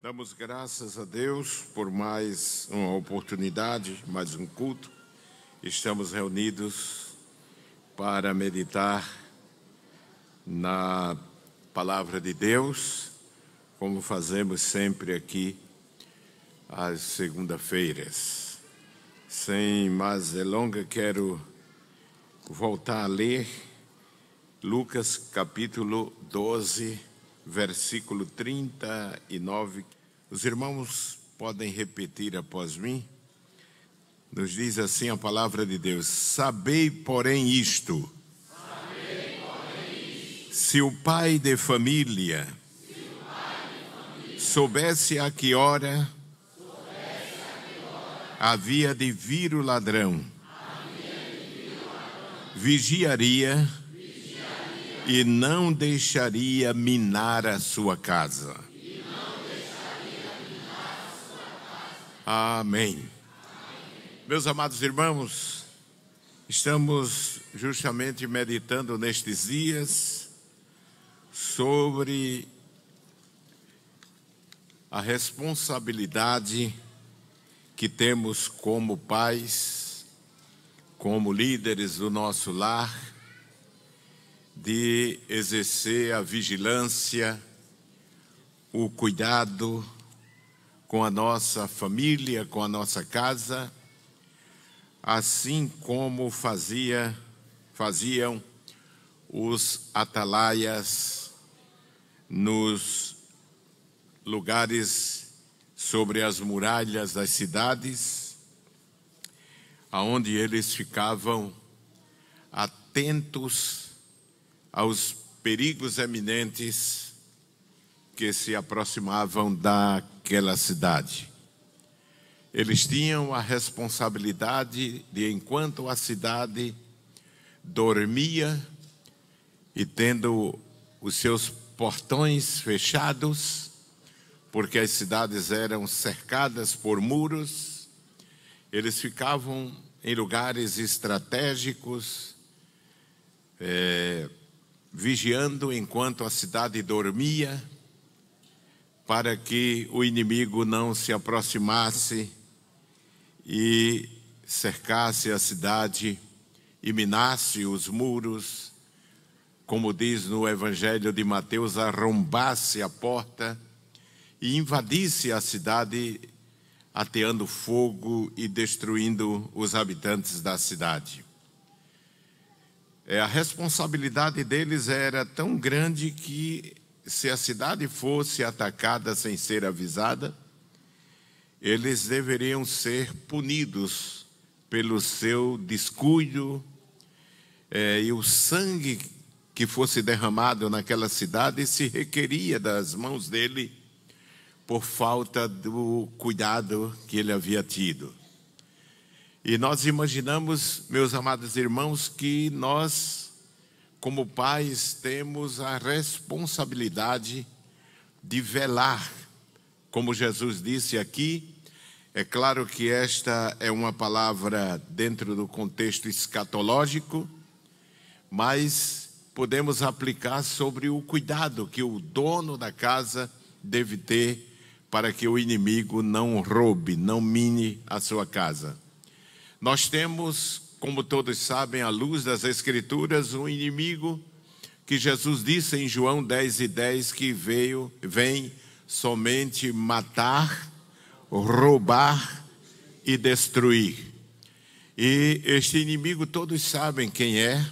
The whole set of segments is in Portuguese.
Damos graças a Deus por mais uma oportunidade, mais um culto. Estamos reunidos para meditar na palavra de Deus, como fazemos sempre aqui às segunda-feiras. Sem mais delonga, quero voltar a ler Lucas capítulo 12 versículo 39. Os irmãos podem repetir após mim. Nos diz assim a palavra de Deus: Sabei, porém, isto. Se o pai de família, soubesse, a que hora havia de vir o ladrão vigiaria e não deixaria minar a sua casa. A sua casa. Amém. Meus amados irmãos, estamos justamente meditando nestes dias sobre a responsabilidade que temos como pais, como líderes do nosso lar de exercer a vigilância, o cuidado com a nossa família, com a nossa casa, assim como fazia, faziam os atalaias nos lugares sobre as muralhas das cidades, aonde eles ficavam atentos aos perigos eminentes que se aproximavam daquela cidade. Eles tinham a responsabilidade de, enquanto a cidade dormia e tendo os seus portões fechados, porque as cidades eram cercadas por muros, eles ficavam em lugares estratégicos, eh, vigiando enquanto a cidade dormia, para que o inimigo não se aproximasse e cercasse a cidade e minasse os muros, como diz no Evangelho de Mateus, arrombasse a porta e invadisse a cidade, ateando fogo e destruindo os habitantes da cidade. É, a responsabilidade deles era tão grande que, se a cidade fosse atacada sem ser avisada, eles deveriam ser punidos pelo seu descuido é, e o sangue que fosse derramado naquela cidade se requeria das mãos dele por falta do cuidado que ele havia tido. E nós imaginamos, meus amados irmãos, que nós, como pais, temos a responsabilidade de velar. Como Jesus disse aqui, é claro que esta é uma palavra dentro do contexto escatológico, mas podemos aplicar sobre o cuidado que o dono da casa deve ter para que o inimigo não roube, não mine a sua casa. Nós temos, como todos sabem, à luz das Escrituras, um inimigo que Jesus disse em João 10 e 10 que veio, vem somente matar, roubar e destruir. E este inimigo todos sabem quem é,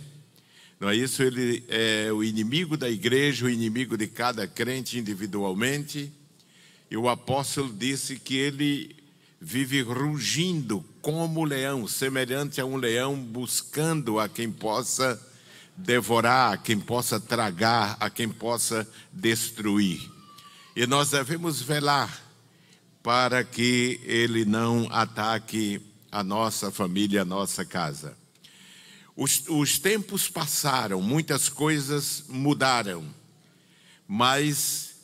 não é isso? Ele é o inimigo da igreja, o inimigo de cada crente individualmente. E o apóstolo disse que ele vive rugindo como leão, semelhante a um leão, buscando a quem possa devorar, a quem possa tragar, a quem possa destruir. E nós devemos velar para que ele não ataque a nossa família, a nossa casa. Os, os tempos passaram, muitas coisas mudaram, mas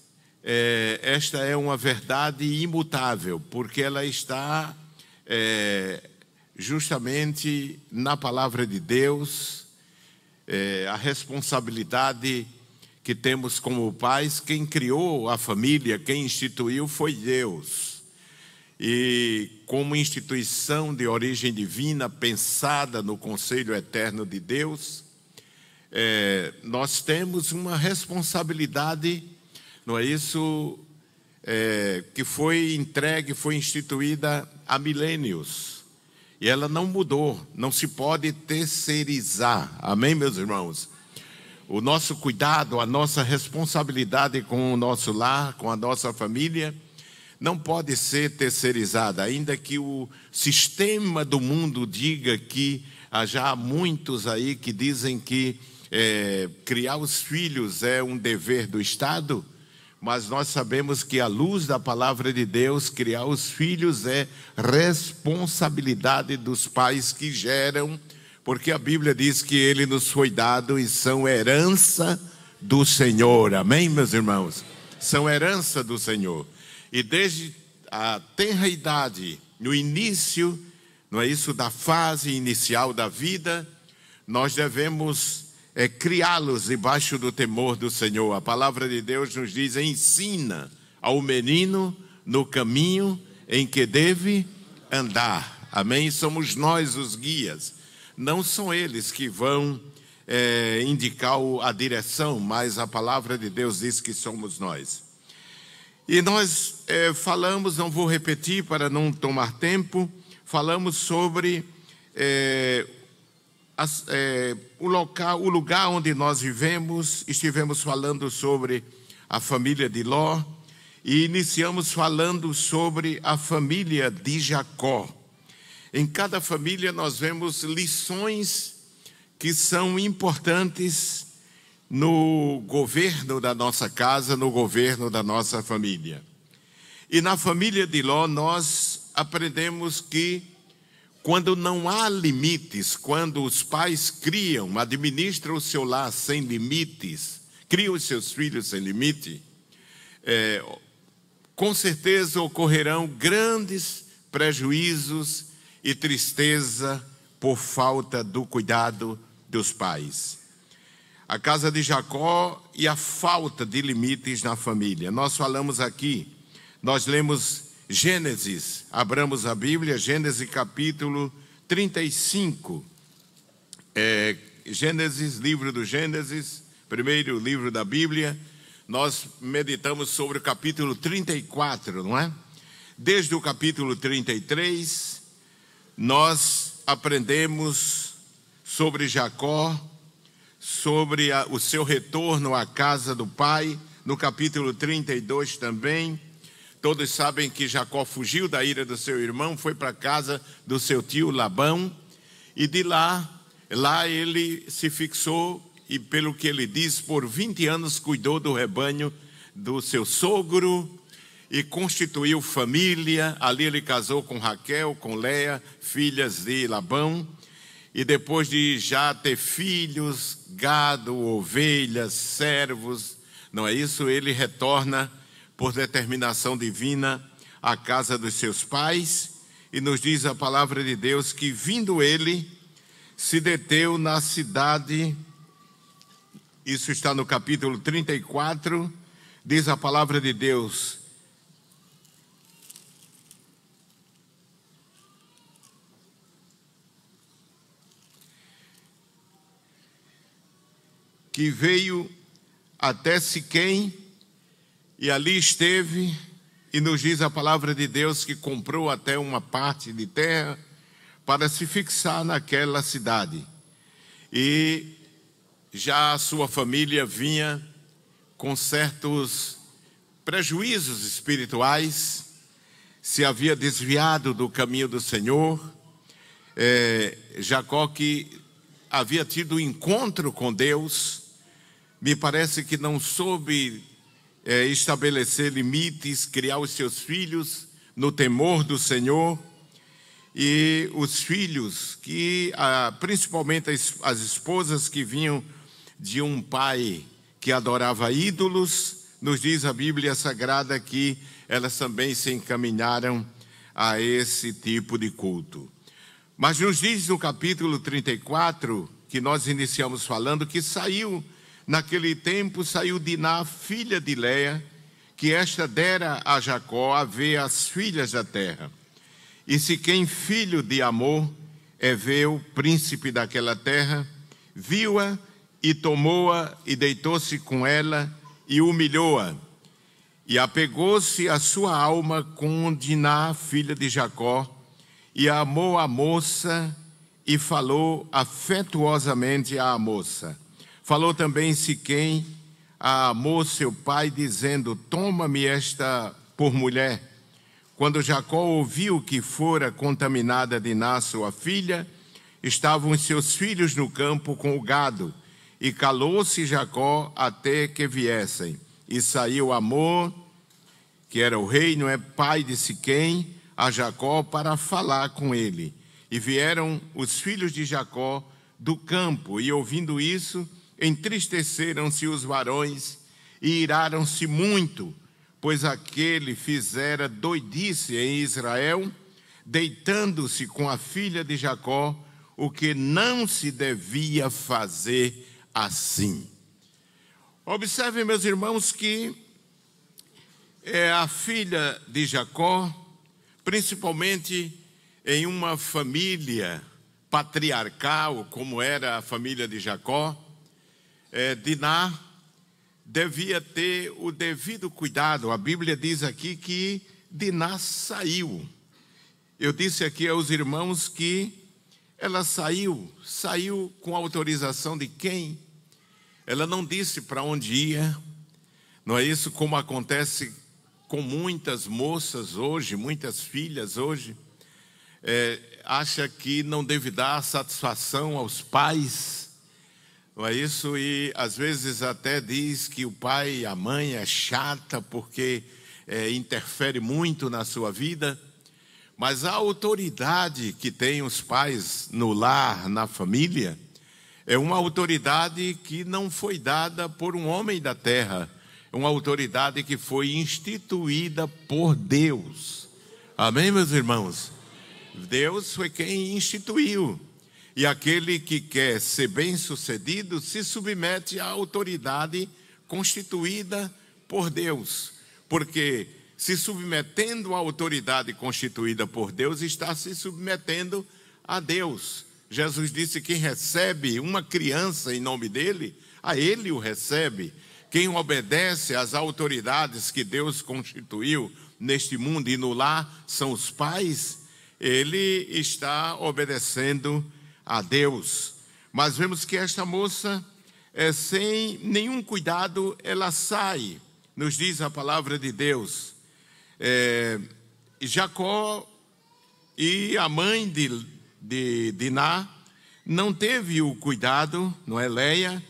é, esta é uma verdade imutável, porque ela está é, justamente na palavra de Deus, é, a responsabilidade que temos como pais, quem criou a família, quem instituiu foi Deus. E como instituição de origem divina, pensada no conselho eterno de Deus, é, nós temos uma responsabilidade não é isso? É, que foi entregue, foi instituída há milênios. E ela não mudou, não se pode terceirizar. Amém, meus irmãos? O nosso cuidado, a nossa responsabilidade com o nosso lar, com a nossa família, não pode ser terceirizada, ainda que o sistema do mundo diga que já muitos aí que dizem que é, criar os filhos é um dever do Estado mas nós sabemos que, à luz da palavra de Deus, criar os filhos é responsabilidade dos pais que geram, porque a Bíblia diz que ele nos foi dado e são herança do Senhor. Amém, meus irmãos? São herança do Senhor. E desde a tenra idade, no início, não é isso, da fase inicial da vida, nós devemos é criá-los debaixo do temor do Senhor. A palavra de Deus nos diz: ensina ao menino no caminho em que deve andar. Amém? Somos nós os guias. Não são eles que vão é, indicar a direção, mas a palavra de Deus diz que somos nós. E nós é, falamos, não vou repetir para não tomar tempo, falamos sobre é, as, é, o local, o lugar onde nós vivemos, estivemos falando sobre a família de Ló e iniciamos falando sobre a família de Jacó. Em cada família nós vemos lições que são importantes no governo da nossa casa, no governo da nossa família. E na família de Ló nós aprendemos que quando não há limites, quando os pais criam, administram o seu lar sem limites, criam os seus filhos sem limite, é, com certeza ocorrerão grandes prejuízos e tristeza por falta do cuidado dos pais. A casa de Jacó e a falta de limites na família. Nós falamos aqui, nós lemos Gênesis, abramos a Bíblia, Gênesis capítulo 35. É, Gênesis, livro do Gênesis, primeiro livro da Bíblia. Nós meditamos sobre o capítulo 34, não é? Desde o capítulo 33, nós aprendemos sobre Jacó, sobre a, o seu retorno à casa do pai, no capítulo 32 também Todos sabem que Jacó fugiu da ira do seu irmão, foi para a casa do seu tio Labão, e de lá, lá ele se fixou e, pelo que ele diz, por 20 anos cuidou do rebanho do seu sogro e constituiu família. Ali ele casou com Raquel, com Leia, filhas de Labão. E depois de já ter filhos, gado, ovelhas, servos, não é isso? Ele retorna por determinação divina, à casa dos seus pais, e nos diz a palavra de Deus que, vindo ele, se deteu na cidade. Isso está no capítulo 34, diz a palavra de Deus. Que veio até Siquém e ali esteve, e nos diz a palavra de Deus que comprou até uma parte de terra para se fixar naquela cidade. E já a sua família vinha com certos prejuízos espirituais, se havia desviado do caminho do Senhor. É, Jacó, que havia tido encontro com Deus, me parece que não soube é, estabelecer limites, criar os seus filhos no temor do Senhor. E os filhos, que principalmente as, as esposas que vinham de um pai que adorava ídolos, nos diz a Bíblia Sagrada que elas também se encaminharam a esse tipo de culto. Mas nos diz no capítulo 34, que nós iniciamos falando, que saiu Naquele tempo saiu Diná, filha de Leia, que esta dera a Jacó a ver as filhas da terra. E se quem filho de amor é ver o príncipe daquela terra, viu-a e tomou-a e deitou-se com ela e humilhou-a. E apegou-se a sua alma com Diná, filha de Jacó, e amou a moça e falou afetuosamente à moça Falou também Siquém a amor seu pai, dizendo: Toma-me esta por mulher. Quando Jacó ouviu que fora contaminada de Ná, sua filha, estavam seus filhos no campo com o gado, e calou-se Jacó até que viessem. E saiu Amor, que era o rei, não é pai de Siquém, a Jacó para falar com ele. E vieram os filhos de Jacó do campo, e ouvindo isso, Entristeceram-se os varões e iraram-se muito, pois aquele fizera doidice em Israel, deitando-se com a filha de Jacó, o que não se devia fazer assim. Observem, meus irmãos, que é a filha de Jacó, principalmente em uma família patriarcal, como era a família de Jacó, é, Diná devia ter o devido cuidado. A Bíblia diz aqui que Diná saiu. Eu disse aqui aos irmãos que ela saiu, saiu com autorização de quem? Ela não disse para onde ia. Não é isso como acontece com muitas moças hoje, muitas filhas hoje. É, acha que não deve dar satisfação aos pais não é isso? E às vezes até diz que o pai e a mãe é chata porque é, interfere muito na sua vida. Mas a autoridade que tem os pais no lar, na família, é uma autoridade que não foi dada por um homem da terra, é uma autoridade que foi instituída por Deus. Amém, meus irmãos? Deus foi quem instituiu. E aquele que quer ser bem-sucedido se submete à autoridade constituída por Deus, porque se submetendo à autoridade constituída por Deus, está se submetendo a Deus. Jesus disse: quem recebe uma criança em nome dele, a ele o recebe. Quem obedece às autoridades que Deus constituiu neste mundo e no lar são os pais, ele está obedecendo a a Deus. Mas vemos que esta moça, é, sem nenhum cuidado, ela sai, nos diz a palavra de Deus. É, Jacó e a mãe de, de Diná não teve o cuidado, não é, Leia,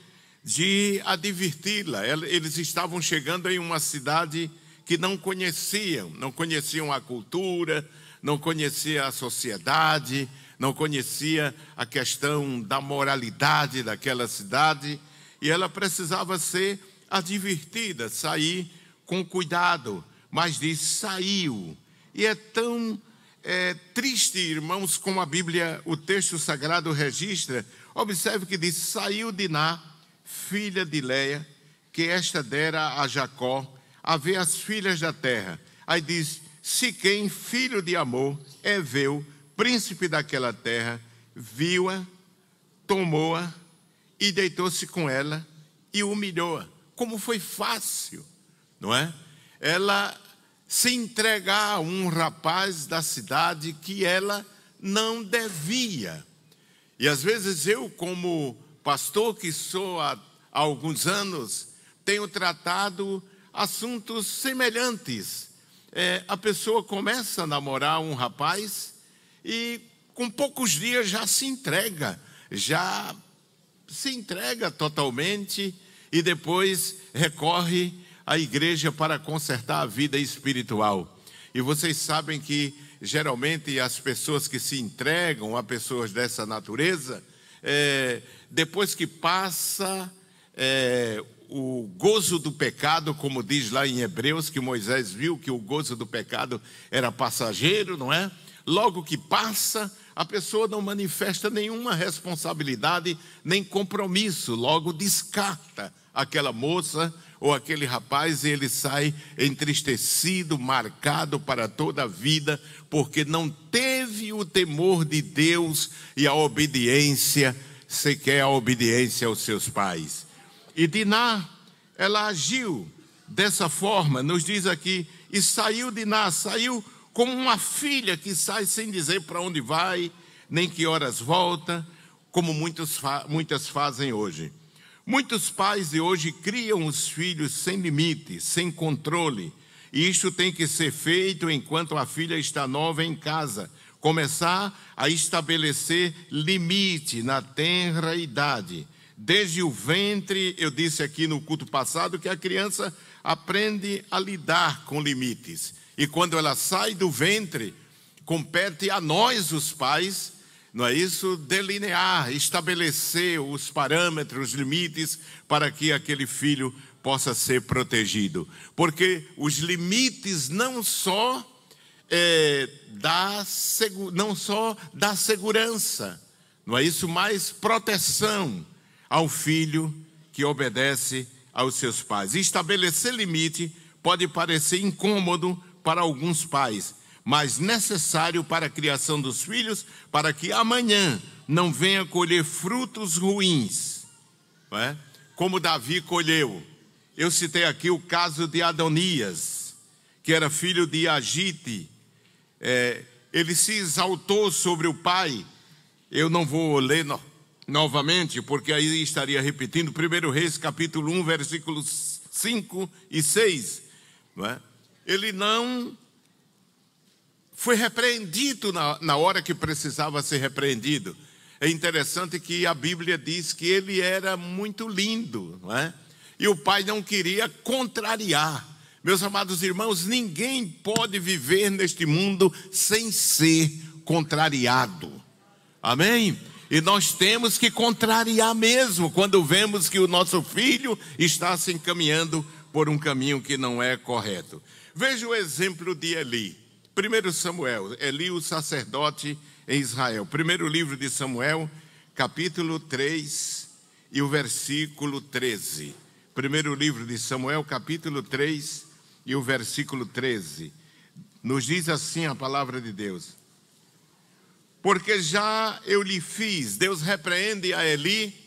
de adverti-la. Eles estavam chegando em uma cidade que não conheciam, não conheciam a cultura, não conheciam a sociedade, não conhecia a questão da moralidade daquela cidade e ela precisava ser advertida, sair com cuidado, mas diz: saiu. E é tão é, triste, irmãos, como a Bíblia, o texto sagrado registra. Observe que diz: saiu Diná, filha de Leia, que esta dera a Jacó, a ver as filhas da terra. Aí diz: Siquém, filho de Amor, é veu príncipe daquela terra, viu-a, tomou-a e deitou-se com ela e humilhou-a. Como foi fácil, não é? Ela se entregar a um rapaz da cidade que ela não devia. E às vezes eu, como pastor que sou há, alguns anos, tenho tratado assuntos semelhantes. É, a pessoa começa a namorar um rapaz e com poucos dias já se entrega, já se entrega totalmente e depois recorre à igreja para consertar a vida espiritual. E vocês sabem que geralmente as pessoas que se entregam a pessoas dessa natureza, é, depois que passa é, o gozo do pecado, como diz lá em Hebreus, que Moisés viu que o gozo do pecado era passageiro, não é? logo que passa, a pessoa não manifesta nenhuma responsabilidade nem compromisso, logo descarta aquela moça ou aquele rapaz e ele sai entristecido, marcado para toda a vida, porque não teve o temor de Deus e a obediência, sequer a obediência aos seus pais. E Diná, ela agiu dessa forma, nos diz aqui, e saiu Diná, saiu como uma filha que sai sem dizer para onde vai, nem que horas volta, como muitos, muitas fazem hoje. Muitos pais de hoje criam os filhos sem limite, sem controle. E isto tem que ser feito enquanto a filha está nova em casa. Começar a estabelecer limite na tenra idade. Desde o ventre, eu disse aqui no culto passado que a criança aprende a lidar com limites e quando ela sai do ventre, compete a nós, os pais, não é isso? Delinear, estabelecer os parâmetros, os limites para que aquele filho possa ser protegido. Porque os limites não só é, da, não só da segurança, não é isso? Mas proteção ao filho que obedece aos seus pais. Estabelecer limite pode parecer incômodo para alguns pais, mas necessário para a criação dos filhos, para que amanhã não venha colher frutos ruins, é? como Davi colheu. Eu citei aqui o caso de Adonias, que era filho de Agite. É, ele se exaltou sobre o pai. Eu não vou ler no, novamente, porque aí estaria repetindo 1 Reis capítulo 1, versículos 5 e 6. Não é? ele não foi repreendido na, na hora que precisava ser repreendido. É interessante que a Bíblia diz que ele era muito lindo, não é? E o pai não queria contrariar. Meus amados irmãos, ninguém pode viver neste mundo sem ser contrariado. Amém? E nós temos que contrariar mesmo quando vemos que o nosso filho está se encaminhando por um caminho que não é correto. Veja o exemplo de Eli. Primeiro Samuel, Eli o sacerdote em Israel. Primeiro livro de Samuel, capítulo 3 e o versículo 13. Primeiro livro de Samuel, capítulo 3 e o versículo 13. Nos diz assim a palavra de Deus: Porque já eu lhe fiz, Deus repreende a Eli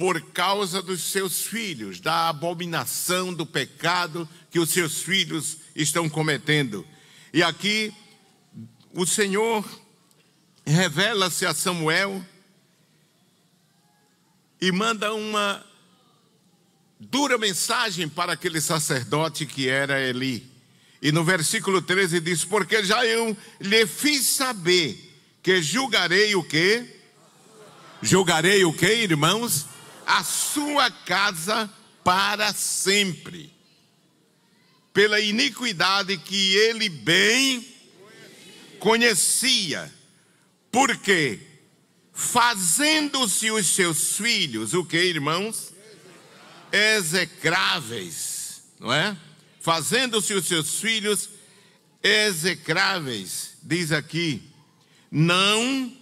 por causa dos seus filhos, da abominação do pecado que os seus filhos estão cometendo. E aqui o Senhor revela-se a Samuel e manda uma dura mensagem para aquele sacerdote que era Eli. E no versículo 13 diz: Porque já eu lhe fiz saber que julgarei o quê? Julgarei o quê, irmãos? a sua casa para sempre, pela iniquidade que ele bem conhecia, porque fazendo-se os seus filhos, o que irmãos? Execráveis, não é? Fazendo-se os seus filhos execráveis, diz aqui, não,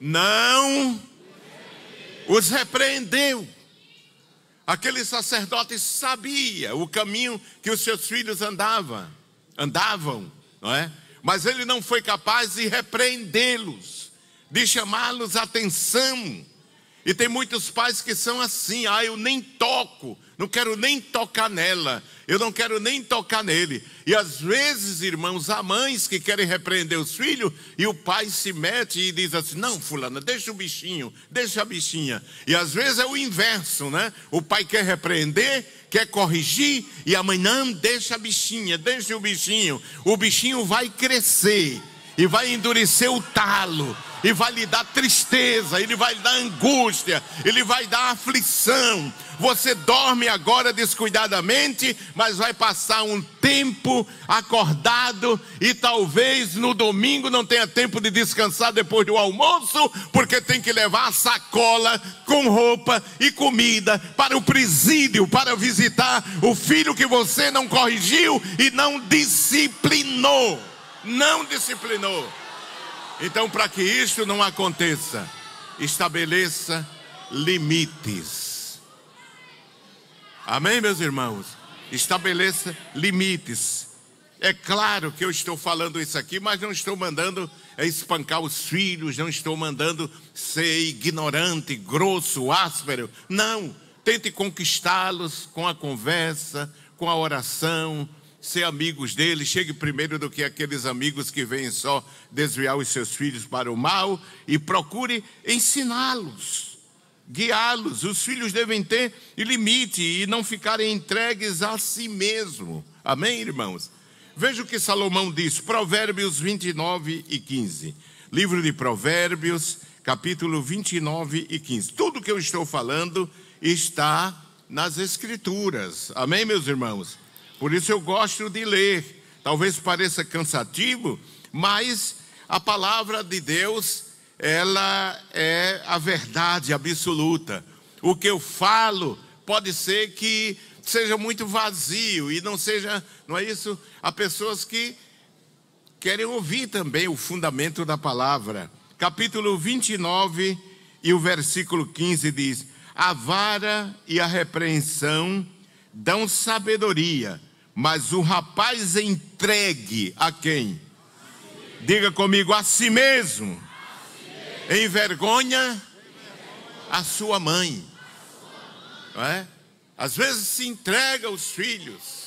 não os repreendeu. Aquele sacerdote sabia o caminho que os seus filhos andava, andavam, não é? Mas ele não foi capaz de repreendê-los, de chamá-los a atenção e tem muitos pais que são assim: ah, eu nem toco, não quero nem tocar nela, eu não quero nem tocar nele. E às vezes, irmãos, há mães que querem repreender os filhos e o pai se mete e diz assim: não, Fulana, deixa o bichinho, deixa a bichinha. E às vezes é o inverso, né? O pai quer repreender, quer corrigir e a mãe, não, deixa a bichinha, deixa o bichinho. O bichinho vai crescer e vai endurecer o talo, e vai lhe dar tristeza, ele vai lhe dar angústia, ele vai dar aflição. Você dorme agora descuidadamente, mas vai passar um tempo acordado e talvez no domingo não tenha tempo de descansar depois do almoço, porque tem que levar a sacola com roupa e comida para o presídio, para visitar o filho que você não corrigiu e não disciplinou não disciplinou. Então, para que isso não aconteça, estabeleça limites. Amém, meus irmãos? Estabeleça limites. É claro que eu estou falando isso aqui, mas não estou mandando é, espancar os filhos, não estou mandando ser ignorante, grosso, áspero. Não. Tente conquistá-los com a conversa, com a oração, ser amigos dele, chegue primeiro do que aqueles amigos que vêm só desviar os seus filhos para o mal e procure ensiná-los, guiá-los. Os filhos devem ter limite e não ficarem entregues a si mesmo. Amém, irmãos? Veja o que Salomão diz, Provérbios 29 e 15. Livro de Provérbios, capítulo 29 e 15. Tudo que eu estou falando está nas Escrituras. Amém, meus irmãos? Por isso eu gosto de ler. Talvez pareça cansativo, mas a palavra de Deus, ela é a verdade absoluta. O que eu falo pode ser que seja muito vazio e não seja, não é isso? Há pessoas que querem ouvir também o fundamento da palavra. Capítulo 29 e o versículo 15 diz: A vara e a repreensão dão sabedoria, mas o rapaz entregue a quem? Diga comigo, a si mesmo. Envergonha, a sua mãe. não É? Às vezes se entrega aos filhos.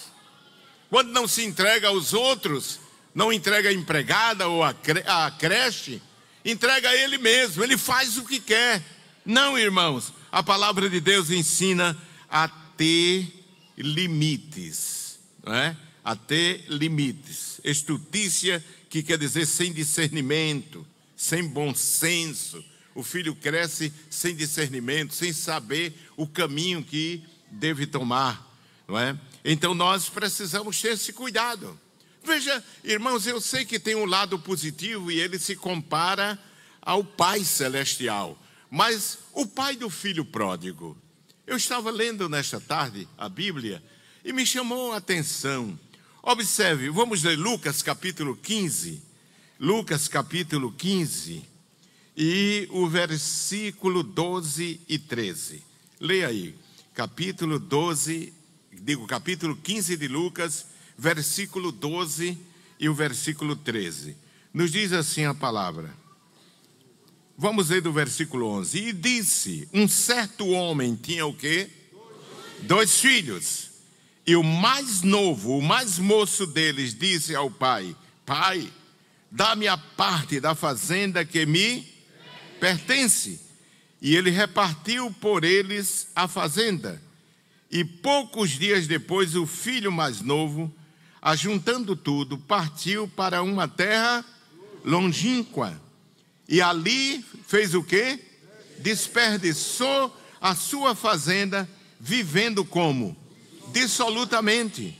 Quando não se entrega aos outros, não entrega a empregada ou a, a creche, entrega a ele mesmo, ele faz o que quer. Não, irmãos, a palavra de Deus ensina a ter limites né, a ter limites. Estutícia que quer dizer sem discernimento, sem bom senso. O filho cresce sem discernimento, sem saber o caminho que deve tomar, não é? Então nós precisamos ter esse cuidado. Veja, irmãos, eu sei que tem um lado positivo e ele se compara ao Pai Celestial. Mas o pai do filho pródigo, eu estava lendo nesta tarde a Bíblia e me chamou a atenção. Observe, vamos ler Lucas capítulo 15. Lucas capítulo 15 e o versículo 12 e 13. Leia aí. Capítulo 12, digo capítulo 15 de Lucas, versículo 12 e o versículo 13. Nos diz assim a palavra. Vamos ler do versículo 11. E disse: Um certo homem tinha o quê? Dois filhos. E o mais novo, o mais moço deles, disse ao pai: Pai, dá-me a parte da fazenda que me pertence. E ele repartiu por eles a fazenda. E poucos dias depois, o filho mais novo, ajuntando tudo, partiu para uma terra longínqua. E ali fez o quê? Desperdiçou a sua fazenda, vivendo como? dissolutamente.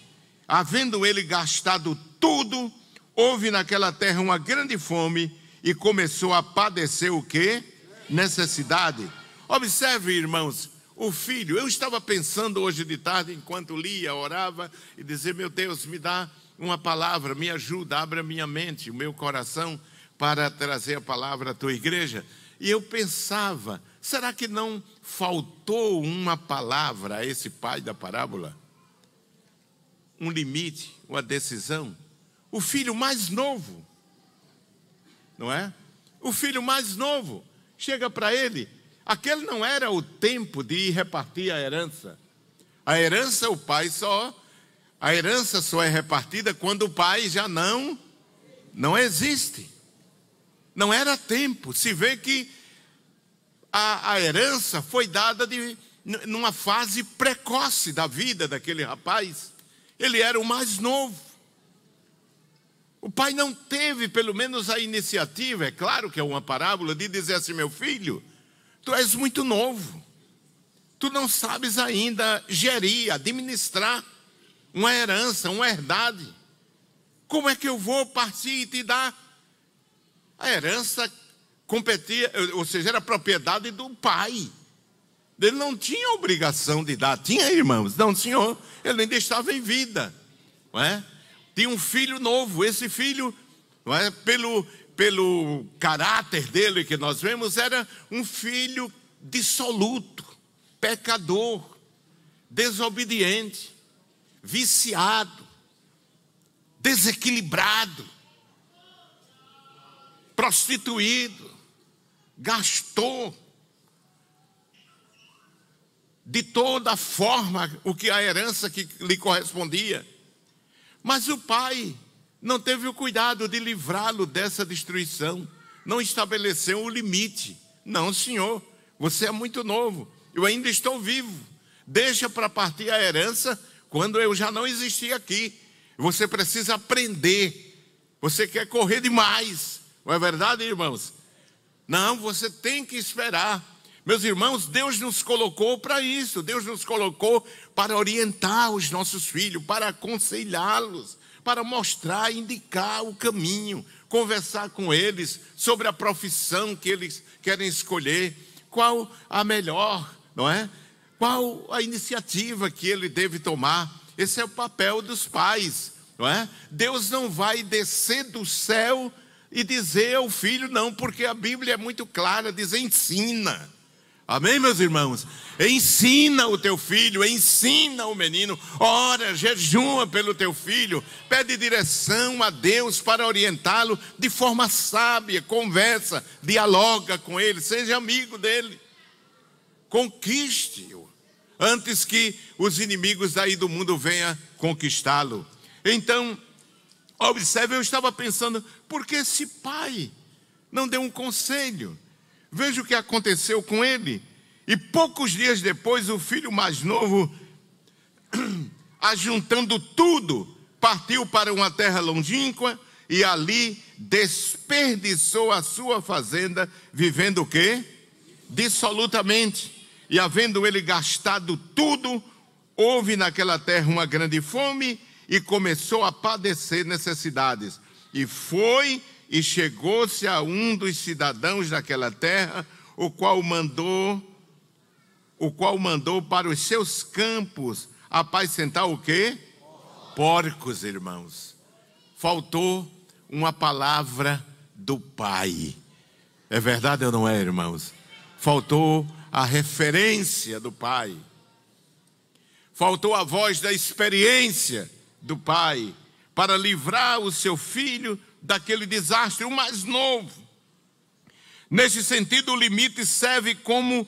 Havendo ele gastado tudo, houve naquela terra uma grande fome e começou a padecer o que? Necessidade. Observe, irmãos, o filho. Eu estava pensando hoje de tarde, enquanto lia, orava, e dizia: Meu Deus, me dá uma palavra, me ajuda, abra minha mente, o meu coração para trazer a palavra à tua igreja. E eu pensava Será que não faltou uma palavra a esse pai da parábola? Um limite, uma decisão? O filho mais novo, não é? O filho mais novo chega para ele. Aquele não era o tempo de ir repartir a herança. A herança o pai só a herança só é repartida quando o pai já não não existe. Não era tempo. Se vê que a, a herança foi dada de, numa fase precoce da vida daquele rapaz. Ele era o mais novo. O pai não teve, pelo menos, a iniciativa, é claro que é uma parábola, de dizer assim: meu filho, tu és muito novo, tu não sabes ainda gerir, administrar uma herança, uma herdade. Como é que eu vou partir e te dar a herança competia, eh, ou seja, era propriedade do pai. Ele não tinha obrigação de dar, tinha irmãos, não, senhor, ele ainda estava em vida, não é? Tinha um filho novo, esse filho, não é? Pelo, pelo caráter dele que nós vemos, era um filho dissoluto, pecador, desobediente, viciado, desequilibrado, prostituído gastou de toda forma o que a herança que lhe correspondia. Mas o pai não teve o cuidado de livrá-lo dessa destruição, não estabeleceu o limite. Não, senhor, você é muito novo, eu ainda estou vivo. Deixa para partir a herança quando eu já não existia aqui. Você precisa aprender. Você quer correr demais. Não é verdade, irmãos? Não, você tem que esperar. Meus irmãos, Deus nos colocou para isso, Deus nos colocou para orientar os nossos filhos, para aconselhá-los, para mostrar, indicar o caminho, conversar com eles sobre a profissão que eles querem escolher, qual a melhor, não é? Qual a iniciativa que ele deve tomar. Esse é o papel dos pais, não é? Deus não vai descer do céu e dizer ao filho não, porque a Bíblia é muito clara, diz ensina. Amém, meus irmãos? Ensina o teu filho, ensina o menino, ora, jejua pelo teu filho, pede direção a Deus para orientá-lo de forma sábia, conversa, dialoga com ele, seja amigo dele. Conquiste-o antes que os inimigos daí do mundo venham conquistá-lo. Então, observe, eu estava pensando porque esse pai não deu um conselho. Veja o que aconteceu com ele. E poucos dias depois, o filho mais novo, ajuntando tudo, partiu para uma terra longínqua e ali desperdiçou a sua fazenda, vivendo o quê? Dissolutamente. E havendo ele gastado tudo, houve naquela terra uma grande fome e começou a padecer necessidades. E foi e chegou-se a um dos cidadãos daquela terra, o qual mandou o qual mandou para os seus campos apacentar o quê? Porcos, irmãos. Faltou uma palavra do Pai. É verdade ou não é, irmãos? Faltou a referência do Pai. Faltou a voz da experiência do Pai para livrar o seu filho daquele desastre, o mais novo. Nesse sentido, o limite serve como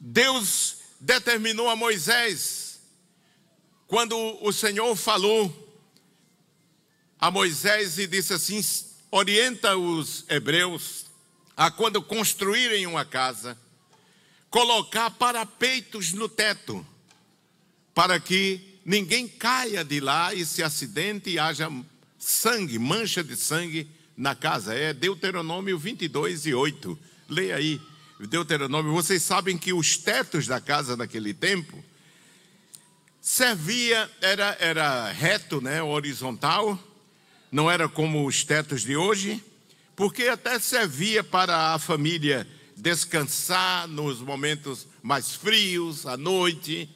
Deus determinou a Moisés. Quando o Senhor falou a Moisés e disse assim: orienta os hebreus a quando construírem uma casa, colocar parapeitos no teto, para que ninguém caia de lá e se acidente e haja sangue, mancha de sangue na casa. É Deuteronômio 22 e 8. Leia aí, Deuteronômio. Vocês sabem que os tetos da casa naquele tempo servia, era, era reto, né, horizontal, não era como os tetos de hoje, porque até servia para a família descansar nos momentos mais frios, à noite,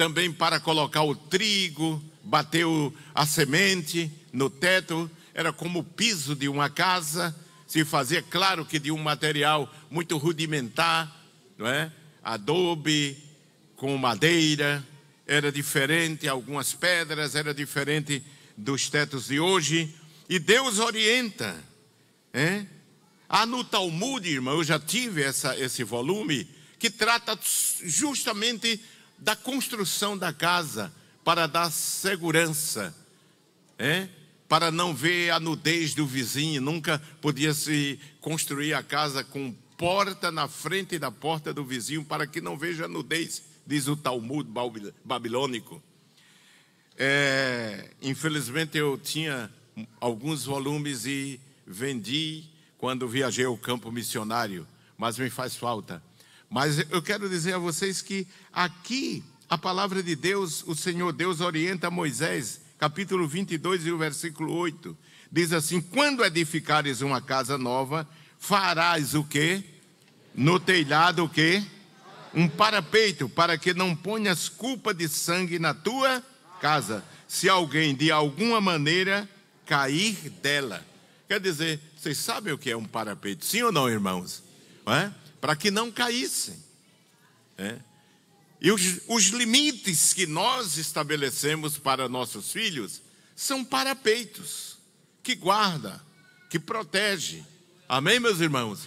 também para colocar o trigo, bater a semente no teto, era como o piso de uma casa, se fazia, claro que de um material muito rudimentar, não é? Adobe com madeira, era diferente, algumas pedras, era diferente dos tetos de hoje. E Deus orienta. É? Há ah, no Talmud, irmão, eu já tive essa, esse volume, que trata justamente da construção da casa para dar segurança, é? para não ver a nudez do vizinho. Nunca podia se construir a casa com porta na frente da porta do vizinho para que não veja a nudez, diz o Talmud babilônico. É, infelizmente eu tinha alguns volumes e vendi quando viajei ao campo missionário, mas me faz falta mas eu quero dizer a vocês que aqui a palavra de Deus, o Senhor Deus orienta Moisés, capítulo 22 e o versículo 8, diz assim: "Quando edificares uma casa nova, farás o quê? No telhado o quê? Um parapeito, para que não ponhas culpa de sangue na tua casa, se alguém de alguma maneira cair dela." Quer dizer, vocês sabem o que é um parapeito? Sim ou não, irmãos? Não é? para que não caíssem. É. E os, os limites que nós estabelecemos para nossos filhos são parapeitos que guarda, que protege. Amém, meus irmãos?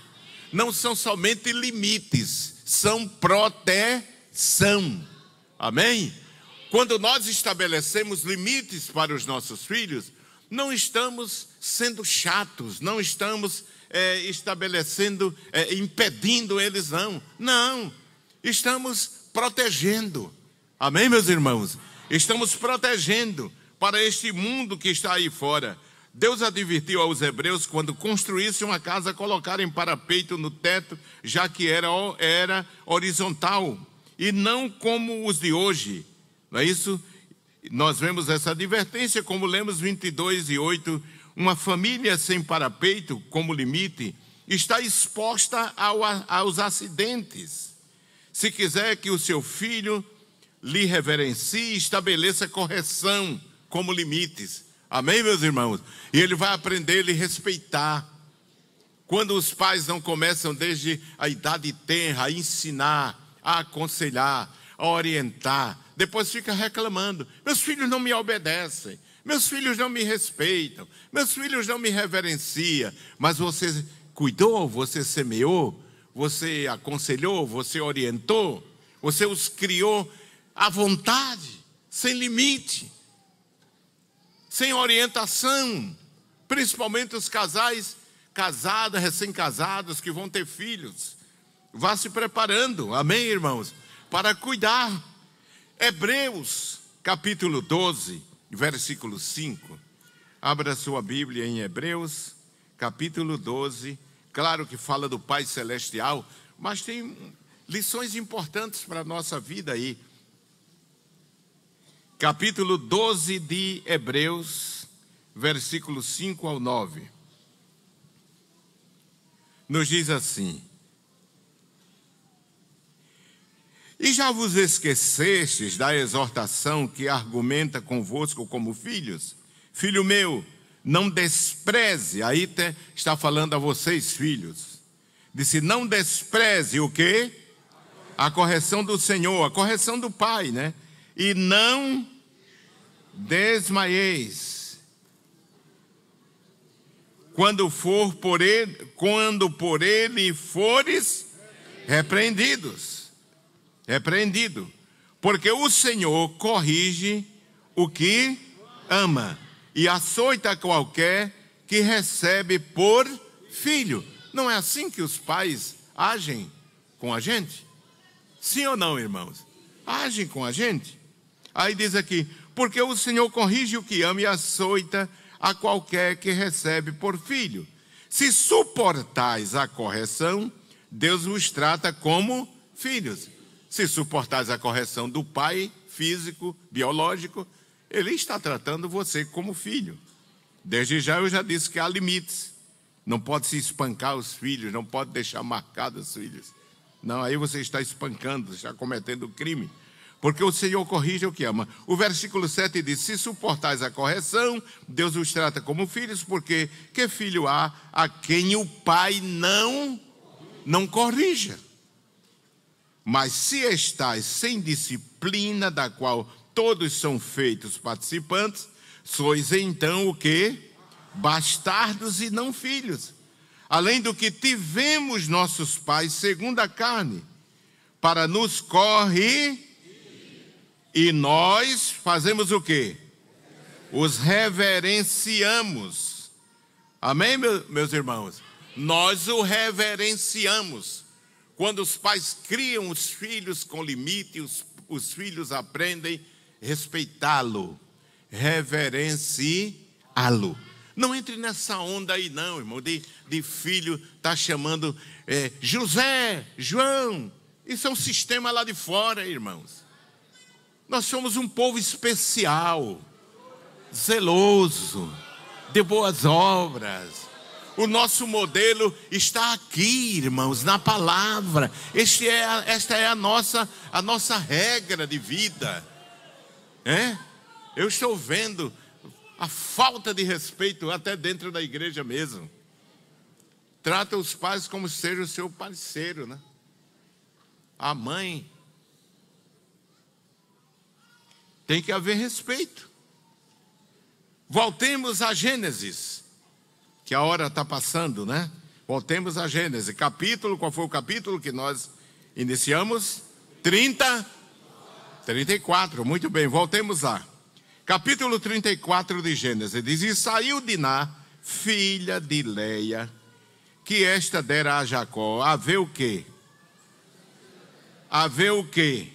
Não são somente limites, são proteção. Amém? Quando nós estabelecemos limites para os nossos filhos, não estamos sendo chatos, não estamos é, estabelecendo, é, impedindo eles, não. Não, estamos protegendo. Amém, meus irmãos? Estamos protegendo para este mundo que está aí fora. Deus advertiu aos hebreus quando construísse uma casa, colocarem parapeito no teto, já que era, era horizontal, e não como os de hoje. Não é isso? Nós vemos essa advertência, como lemos 22 e 8 uma família sem parapeito como limite está exposta ao, aos acidentes. Se quiser que o seu filho lhe reverencie, estabeleça correção como limites. Amém, meus irmãos? E ele vai aprender a lhe respeitar. Quando os pais não começam desde a idade tenra a ensinar, a aconselhar, a orientar, depois fica reclamando: meus filhos não me obedecem, meus filhos não me respeitam, meus filhos não me reverenciam, mas você cuidou, você semeou, você aconselhou, você orientou, você os criou à vontade, sem limite, sem orientação, principalmente os casais casados, recém-casados que vão ter filhos. Vá se preparando, amém, irmãos, para cuidar. Hebreus, capítulo 12 versículo 5. Abra sua Bíblia em Hebreus, capítulo 12. Claro que fala do Pai Celestial, mas tem lições importantes para a nossa vida aí. Capítulo 12 de Hebreus, versículo 5 ao 9. Nos diz assim: E já vos esquecestes da exortação que argumenta convosco como filhos? Filho meu, não despreze, aí está falando a vocês, filhos. Disse: não despreze o quê? A correção do Senhor, a correção do Pai, né? E não desmaieis. Quando for por ele, quando por ele fores repreendidos é prendido. Porque o Senhor corrige o que ama e açoita qualquer que recebe por filho. Não é assim que os pais agem com a gente? Sim ou não, irmãos? Agem com a gente. Aí diz aqui: porque o Senhor corrige o que ama e açoita a qualquer que recebe por filho. Se suportais a correção, Deus vos trata como filhos. Se suportares a correção do pai físico, biológico, ele está tratando você como filho. Desde já eu já disse que há limites. Não pode se espancar os filhos, não pode deixar marcados os filhos. Não, aí você está espancando, está cometendo crime. Porque o Senhor corrige o que ama. O versículo 7 diz: Se suportais a correção, Deus os trata como filhos, porque que filho há a quem o pai não não corrija? Mas se estáis sem disciplina, da qual todos são feitos participantes, sois então o que? Bastardos e não filhos. Além do que tivemos nossos pais segundo a carne, para nos corre e nós fazemos o que? Os reverenciamos. Amém, meus irmãos? Nós o reverenciamos. Quando os pais criam os filhos com limite, os, os filhos aprendem respeitá-lo, reverenciá-lo. Não entre nessa onda aí, não, irmão, de, de filho tá chamando é, José, João. Isso é um sistema lá de fora, irmãos. Nós somos um povo especial, zeloso, de boas obras o nosso modelo está aqui, irmãos, na palavra. Este é, esta é a nossa, a nossa regra de vida. É? Eu estou vendo a falta de respeito até dentro da igreja mesmo. Trata os pais como seja o seu parceiro, né? A mãe tem que haver respeito. Voltemos a Gênesis que a hora está passando, né? Voltemos a Gênesis, capítulo, qual foi o capítulo que nós iniciamos? 30, 34, muito bem, voltemos lá. Capítulo 34 de Gênesis diz: E saiu Diná, filha de Leia, que esta dera a Jacó, a ver o quê? A ver o quê?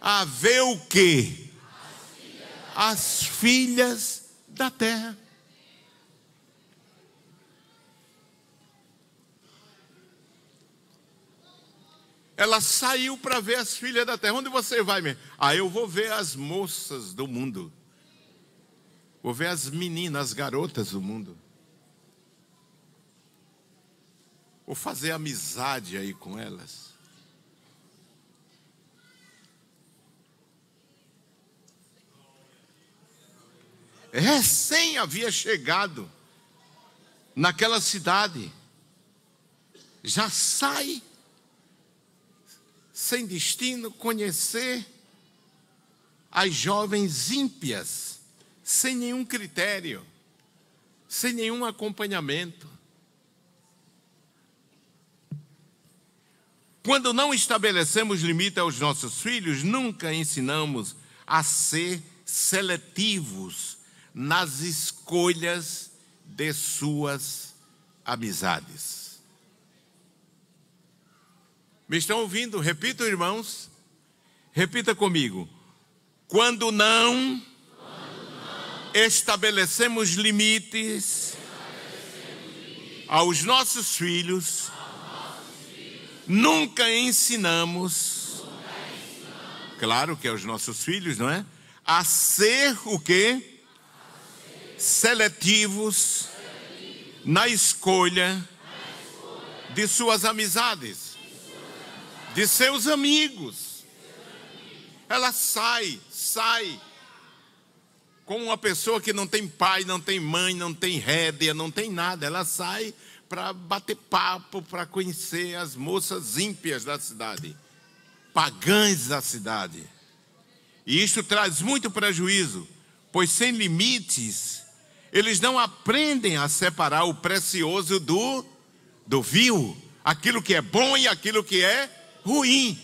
A ver o quê? As filhas da terra. Ela saiu para ver as filhas da terra. Onde você vai, minha? Ah, eu vou ver as moças do mundo. Vou ver as meninas, as garotas do mundo. Vou fazer amizade aí com elas. Recém havia chegado naquela cidade. Já sai sem destino, conhecer as jovens ímpias, sem nenhum critério, sem nenhum acompanhamento. Quando não estabelecemos limite aos nossos filhos, nunca ensinamos a ser seletivos nas escolhas de suas amizades. Me estão ouvindo? Repito, irmãos. Repita comigo. Quando não, estabelecemos, limites aos nossos filhos, nunca, ensinamos, claro que aos é nossos filhos, não é? A ser o quê? seletivos, na escolha de suas amizades de seus amigos. Ela sai, sai. Como uma pessoa que não tem pai, não tem mãe, não tem rédea, não tem nada. Ela sai para bater papo, para conhecer as moças ímpias da cidade, pagãs da cidade. E isso traz muito prejuízo, pois sem limites, eles não aprendem a separar o precioso do, do vil, aquilo que é bom e aquilo que é ruim.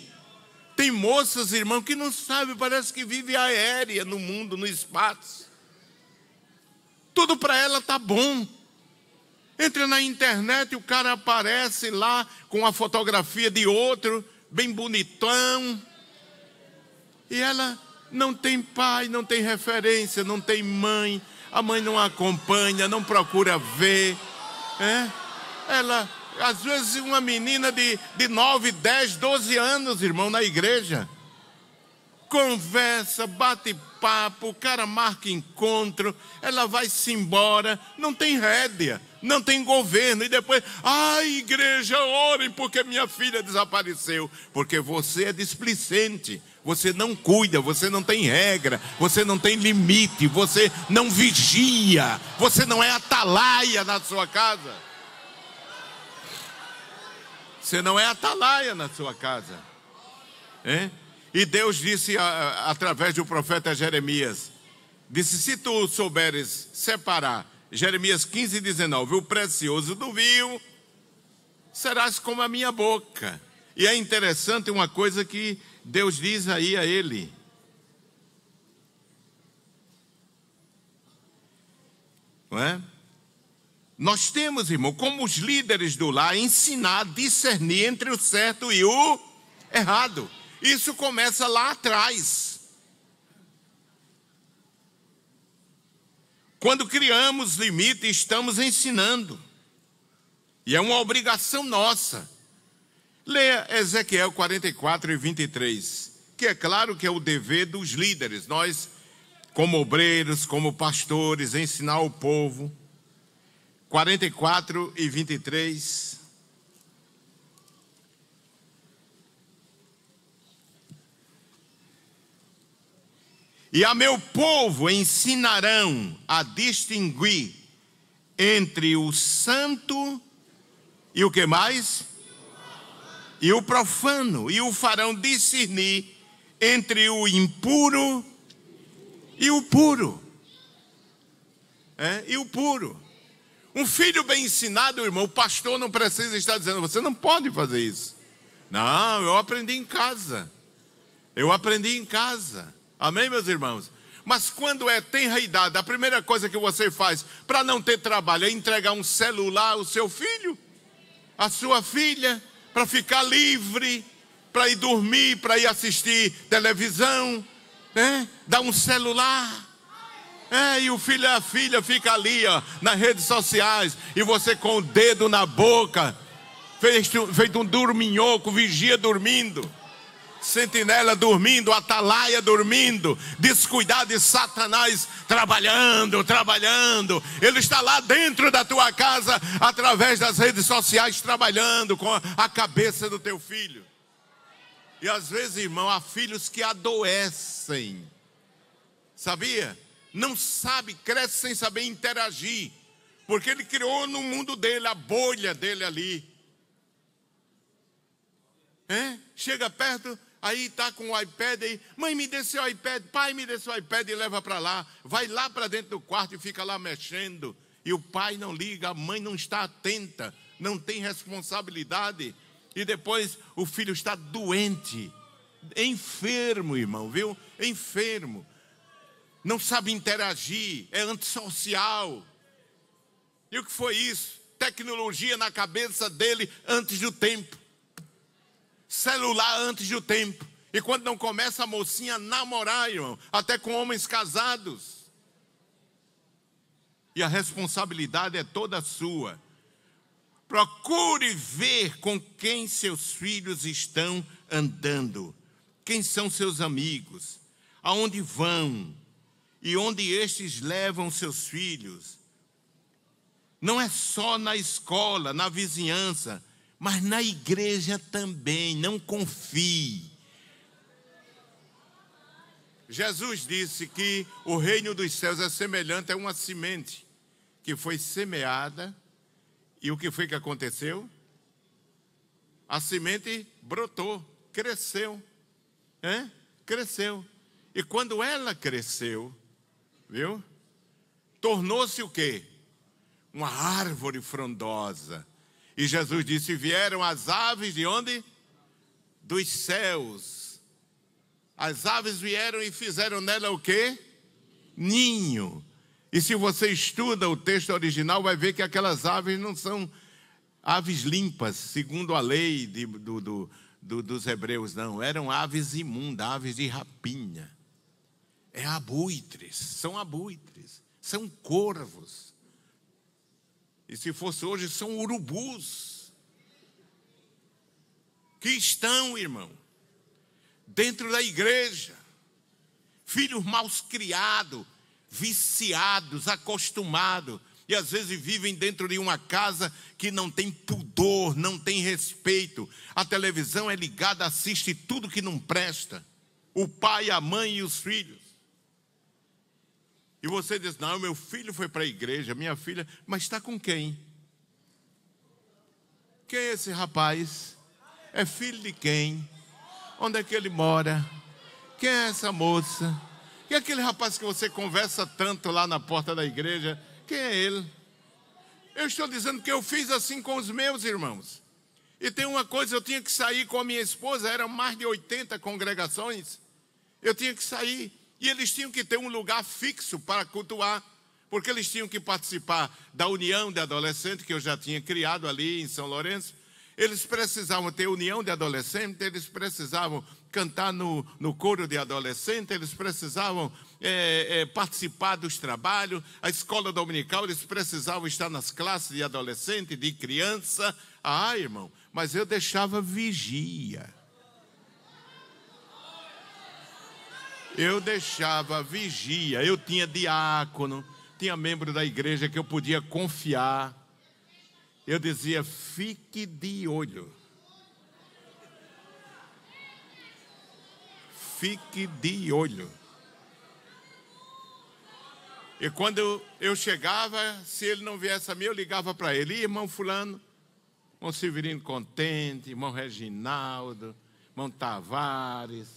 Tem moças, irmão, que não sabe, parece que vive aérea no mundo, no espaço. Tudo para ela tá bom. Entra na internet e o cara aparece lá com a fotografia de outro, bem bonitão. E ela não tem pai, não tem referência, não tem mãe, a mãe não acompanha, não procura ver. É? Ela às vezes uma menina de, de 9, 10, 12 anos, irmão, na igreja. Conversa, bate papo, o cara marca encontro, ela vai-se embora, não tem rédea, não tem governo, e depois, ai igreja, orem porque minha filha desapareceu, porque você é displicente, você não cuida, você não tem regra, você não tem limite, você não vigia, você não é atalaia na sua casa. Você não é atalaia na sua casa. Hein? E Deus disse através do profeta Jeremias: Disse, se tu souberes separar, Jeremias 15, 19, o precioso do vinho, serás como a minha boca. E é interessante uma coisa que Deus diz aí a ele. Não é? Nós temos, irmão, como os líderes do lar, ensinar a discernir entre o certo e o errado. Isso começa lá atrás. Quando criamos limites, estamos ensinando. E é uma obrigação nossa. Leia Ezequiel 44 e 23, que é claro que é o dever dos líderes. Nós, como obreiros, como pastores, ensinar o povo 44 e 23. E a meu povo ensinarão a distinguir entre o santo e o que mais? E o profano, e o farão discernir entre o impuro e o puro. É? E o puro. Um filho bem ensinado, irmão, o pastor não precisa estar dizendo, você não pode fazer isso. Não, eu aprendi em casa. Eu aprendi em casa. Amém, meus irmãos? Mas quando é tenra idade, a primeira coisa que você faz para não ter trabalho é entregar um celular ao seu filho, à sua filha, para ficar livre, para ir dormir, para ir assistir televisão, né? dar um celular. É, e o filho e a filha fica ali, ó, nas redes sociais, e você com o dedo na boca, feito, feito um dorminhoco, vigia dormindo, sentinela dormindo, atalaia dormindo, descuidado e Satanás trabalhando, trabalhando. Ele está lá dentro da tua casa, através das redes sociais, trabalhando com a cabeça do teu filho. E às vezes, irmão, há filhos que adoecem. Sabia? não sabe, cresce sem saber interagir, porque ele criou no mundo dele, a bolha dele ali. É? Chega perto, aí está com o iPad aí, mãe, me dê seu iPad, pai, me dê seu iPad e leva para lá. Vai lá para dentro do quarto e fica lá mexendo. E o pai não liga, a mãe não está atenta, não tem responsabilidade. E depois o filho está doente, enfermo, irmão, viu? Enfermo não sabe interagir, é antissocial. E o que foi isso? Tecnologia na cabeça dele antes do tempo, celular antes do tempo. E quando não começa a mocinha namorar, irmão, até com homens casados. E a responsabilidade é toda sua. Procure ver com quem seus filhos estão andando, quem são seus amigos, aonde vão, e onde estes levam seus filhos. Não é só na escola, na vizinhança, mas na igreja também. Não confie. Jesus disse que o reino dos céus é semelhante a uma semente que foi semeada. E o que foi que aconteceu? A semente brotou, cresceu. Hein? Cresceu. E quando ela cresceu, viu? Tornou-se o quê? Uma árvore frondosa. E Jesus disse: Vieram as aves de onde? Dos céus. As aves vieram e fizeram nela o quê? Ninho. E se você estuda o texto original, vai ver que aquelas aves não são aves limpas, segundo a lei de, do, do, do, dos hebreus, não. Eram aves imundas, aves de rapinha. É abutres, são abutres, são corvos. E se fosse hoje, são urubus. Que estão, irmão, dentro da igreja. Filhos maus criados, viciados, acostumados. E às vezes vivem dentro de uma casa que não tem pudor, não tem respeito. A televisão é ligada, assiste tudo que não presta. O pai, a mãe e os filhos. E você diz: Não, meu filho foi para a igreja, minha filha, mas está com quem? Quem é esse rapaz? É filho de quem? Onde é que ele mora? Quem é essa moça? Quem é aquele rapaz que você conversa tanto lá na porta da igreja? Quem é ele? Eu estou dizendo que eu fiz assim com os meus irmãos. E tem uma coisa, eu tinha que sair com a minha esposa, eram mais de 80 congregações. Eu tinha que sair. E eles tinham que ter um lugar fixo para cultuar, porque eles tinham que participar da união de adolescentes que eu já tinha criado ali em São Lourenço. Eles precisavam ter união de adolescente, eles precisavam cantar no, no coro de adolescente, eles precisavam é, é, participar dos trabalhos, a escola dominical, eles precisavam estar nas classes de adolescente, de criança. Ah, irmão, mas eu deixava vigia. Eu deixava vigia, eu tinha diácono, tinha membro da igreja que eu podia confiar. Eu dizia: fique de olho. Fique de olho. E quando eu chegava, se ele não viesse a mim, eu ligava para ele: irmão Fulano, irmão Severino Contente, irmão Reginaldo, irmão Tavares.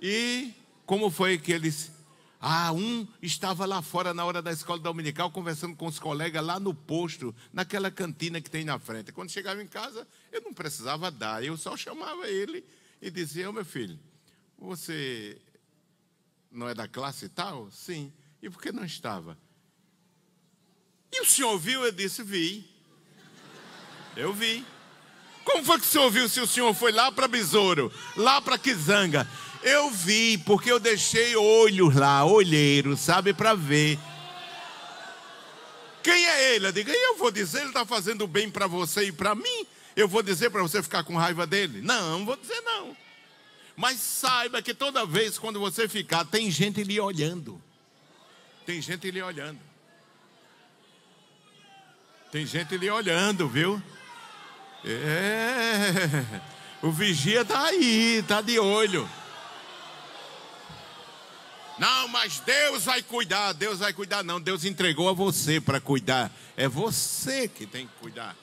E como foi que eles. Ah, um estava lá fora na hora da escola dominical conversando com os colegas lá no posto, naquela cantina que tem na frente. Quando chegava em casa, eu não precisava dar, eu só chamava ele e dizia: oh, meu filho, você não é da classe tal? Sim. E por que não estava? E o senhor viu? Eu disse: Vi. Eu vi. Como foi que o senhor viu se o senhor foi lá para Besouro, lá para Quizanga? Eu vi, porque eu deixei olhos lá, olheiro, sabe, para ver. Quem é ele? Eu digo, eu vou dizer, ele está fazendo bem para você e para mim. Eu vou dizer para você ficar com raiva dele? Não, não vou dizer não. Mas saiba que toda vez quando você ficar, tem gente lhe olhando. Tem gente lhe olhando. Tem gente lhe olhando, viu? É. O vigia está aí, está de olho. Não, mas Deus vai cuidar. Deus vai cuidar, não. Deus entregou a você para cuidar. É você que tem que cuidar.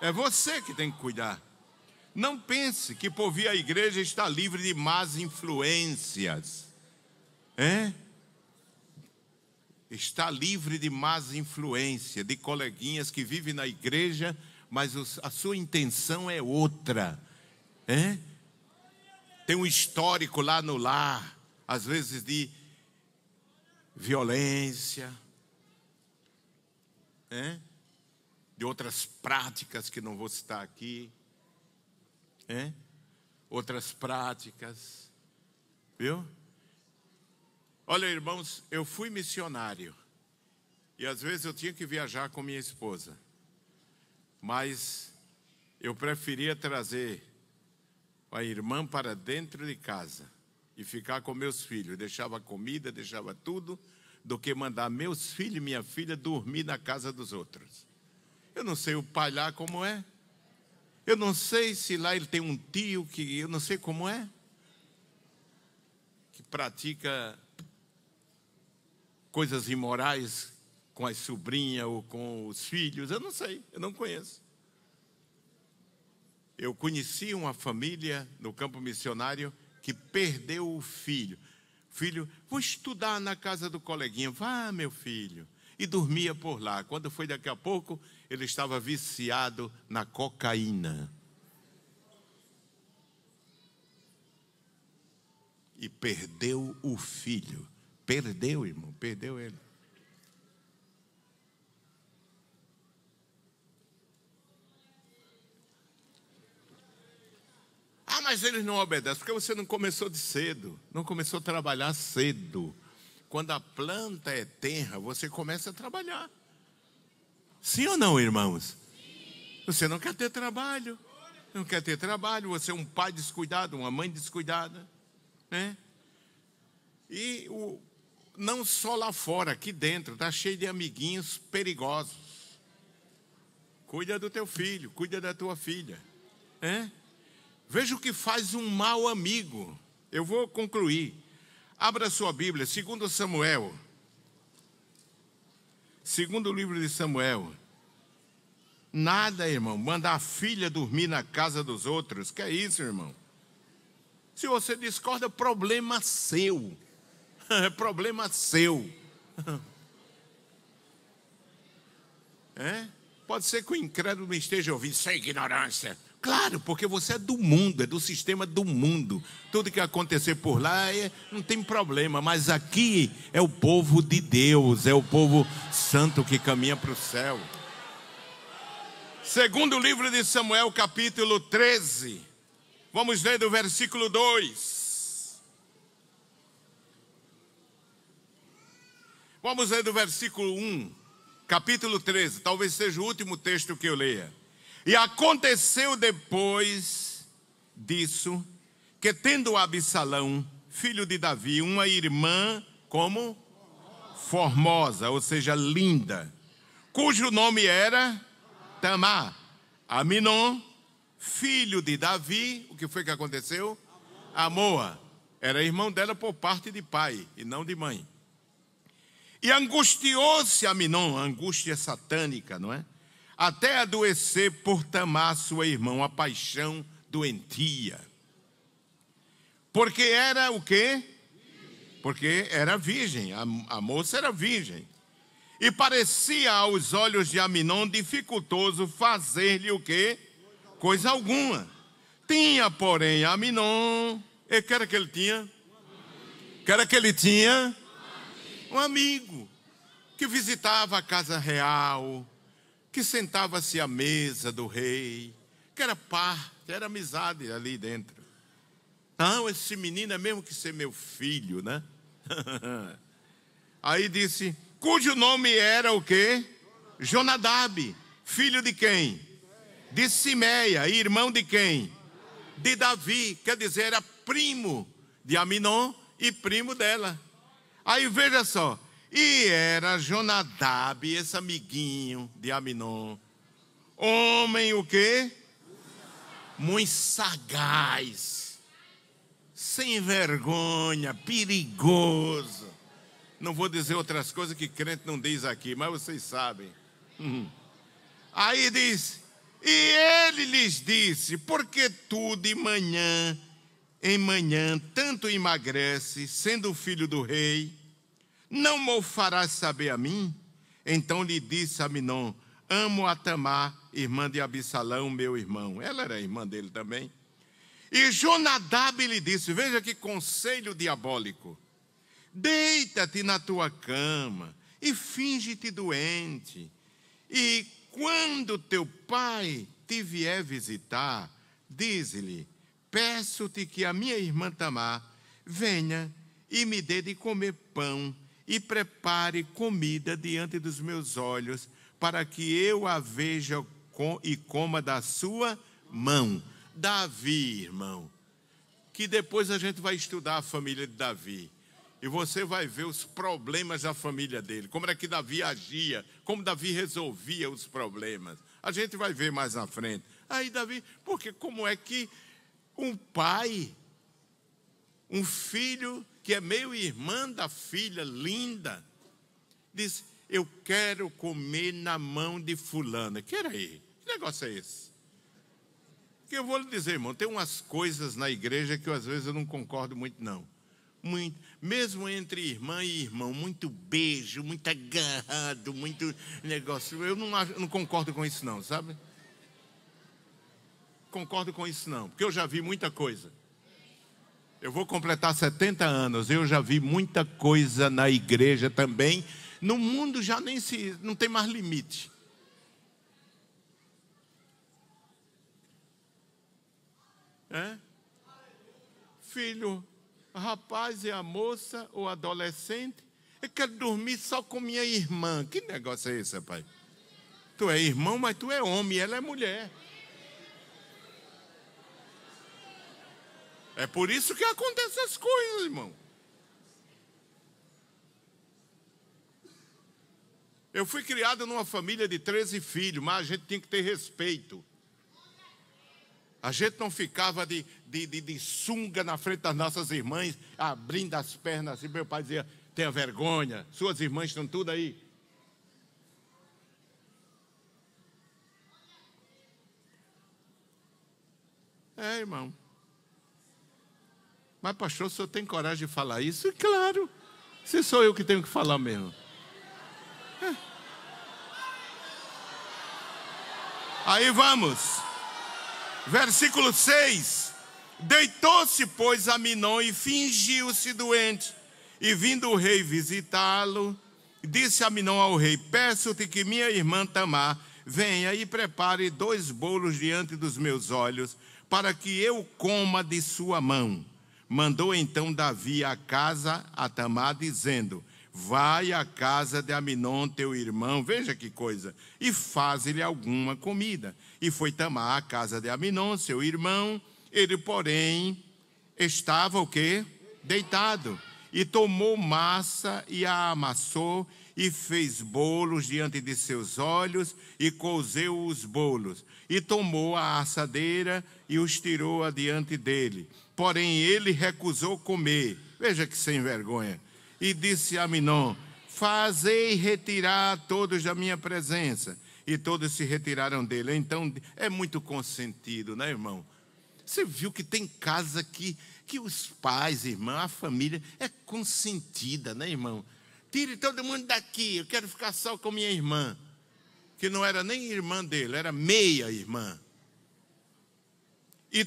É você que tem que cuidar. Não pense que por vir à igreja está livre de más influências. É? Está livre de más influência, de coleguinhas que vivem na igreja, mas a sua intenção é outra Hein? Tem um histórico lá no lar, às vezes de violência, hein? de outras práticas que não vou citar aqui, hein? outras práticas, viu? Olha, irmãos, eu fui missionário e às vezes eu tinha que viajar com minha esposa, mas eu preferia trazer a irmã para dentro de casa e ficar com meus filhos. Deixava comida, deixava tudo, do que mandar meus filhos e minha filha dormir na casa dos outros. Eu não sei o pai lá como é. Eu não sei se lá ele tem um tio que eu não sei como é. Que pratica coisas imorais com as sobrinhas ou com os filhos. Eu não sei, eu não conheço eu conheci uma família no campo missionário que perdeu o filho. Filho, vou estudar na casa do coleguinha. Vá, meu filho. E dormia por lá. Quando foi daqui a pouco, ele estava viciado na cocaína. E perdeu o filho. Perdeu, irmão, perdeu ele. mas eles não obedecem, porque você não começou de cedo, não começou a trabalhar cedo. Quando a planta é tenra, você começa a trabalhar. Sim ou não, irmãos? Você não quer ter trabalho. Não quer ter trabalho, você é um pai descuidado, uma mãe descuidada, né? E o, não só lá fora, aqui dentro, está cheio de amiguinhos perigosos. Cuida do teu filho, cuida da tua filha, né? Veja o que faz um mau amigo. Eu vou concluir. Abra sua Bíblia, segundo Samuel. Segundo o livro de Samuel. Nada, irmão, mandar a filha dormir na casa dos outros. Que é isso, irmão? Se você discorda, problema seu. problema seu. é? Pode ser que o incrédulo esteja ouvindo, isso é ignorância. Claro, porque você é do mundo, é do sistema do mundo. Tudo que acontecer por lá é, não tem problema, mas aqui é o povo de Deus, é o povo santo que caminha para o céu. Segundo o livro de Samuel, capítulo 13, vamos ler do versículo 2. Vamos ler do versículo 1, capítulo 13, talvez seja o último texto que eu leia. E aconteceu depois disso que, tendo Absalão, filho de Davi, uma irmã como? Formosa, ou seja, linda, cujo nome era Tamar. Aminon, filho de Davi, o que foi que aconteceu? Amoa. Era irmão dela por parte de pai e não de mãe. E angustiou-se Aminon, angústia satânica, não é? até adoecer por tamar sua irmã, a paixão doentia. Porque era o quê? Porque era virgem, a, a moça era virgem. E parecia aos olhos de Aminon dificultoso fazer-lhe o quê? Coisa alguma. Tinha, porém, Aminon. E que era que ele tinha? Que era que ele tinha? Um amigo que visitava a casa real, que sentava-se à mesa do rei, que era parte, era amizade ali dentro. Não, esse menino é mesmo que ser meu filho, né? Aí disse, cujo nome era o quê? Jonadab, filho de quem? De Simeia, irmão de quem? De Davi, quer dizer, era primo de Aminon e primo dela. Aí veja só, e era Jonadab, esse amiguinho de Aminon, homem o quê? Muito sagaz, sem vergonha, perigoso. Não vou dizer outras coisas que crente não diz aqui, mas vocês sabem. Uhum. Aí diz: E ele lhes disse: Porque tu de manhã em manhã tanto emagrece, sendo filho do rei? Não me farás saber a mim? Então lhe disse Aminon: Amo a Tamar, irmã de Absalão, meu irmão. Ela era irmã dele também. E Jonadab lhe disse: Veja que conselho diabólico. Deita-te na tua cama e finge-te doente. E quando teu pai te vier visitar, diz-lhe: Peço-te que a minha irmã Tamar venha e me dê de comer pão e prepare comida diante dos meus olhos, para que eu a veja com, e coma da sua mão. Davi, irmão, que depois a gente vai estudar a família de Davi. E você vai ver os problemas da família dele, como era que Davi agia, como Davi resolvia os problemas. A gente vai ver mais na frente. Aí Davi, porque como é que um pai, um filho que é meio irmã da filha linda, diz: Eu quero comer na mão de Fulana. Queira aí, que negócio é esse? Que eu vou lhe dizer, irmão, tem umas coisas na igreja que eu, às vezes eu não concordo muito, não. Muito, mesmo entre irmã e irmão, muito beijo, muito agarrado, muito negócio. Eu não, não concordo com isso, não, sabe? Concordo com isso, não, porque eu já vi muita coisa. Eu vou completar 70 anos. Eu já vi muita coisa na igreja também. No mundo já nem se não tem mais limite. É? Filho, rapaz e a moça ou adolescente, eu quero dormir só com minha irmã. Que negócio é esse, pai? Tu é irmão, mas tu é homem, ela é mulher. É por isso que acontecem as coisas, irmão. Eu fui criado numa família de 13 filhos, mas a gente tinha que ter respeito. A gente não ficava de, de, de, de sunga na frente das nossas irmãs, abrindo as pernas assim. Meu pai dizia: tenha vergonha, suas irmãs estão tudo aí. É, irmão. Mas, pastor, o senhor tem coragem de falar isso? E, claro, se sou eu que tenho que falar mesmo. É. Aí vamos. Versículo 6. Deitou-se, pois, a Minon e fingiu-se doente. E vindo o rei visitá-lo, disse Minon ao rei: Peço-te que minha irmã Tamar venha e prepare dois bolos diante dos meus olhos, para que eu coma de sua mão. Mandou então Davi à casa a Tamar, dizendo: Vai à casa de Aminon, teu irmão, veja que coisa, e faz-lhe alguma comida. E foi Tamar à casa de Aminon, seu irmão, ele, porém, estava o quê? Deitado. E tomou massa e a amassou e fez bolos diante de seus olhos e cozeu os bolos e tomou a assadeira e os tirou adiante dele. Porém ele recusou comer. Veja que sem vergonha. E disse a Minon: Fazei retirar todos da minha presença. E todos se retiraram dele. Então é muito consentido, né, irmão? Você viu que tem casa que que os pais, irmão, a família é consentida, né, irmão? Tire todo mundo daqui, eu quero ficar só com minha irmã. Que não era nem irmã dele, era meia irmã. E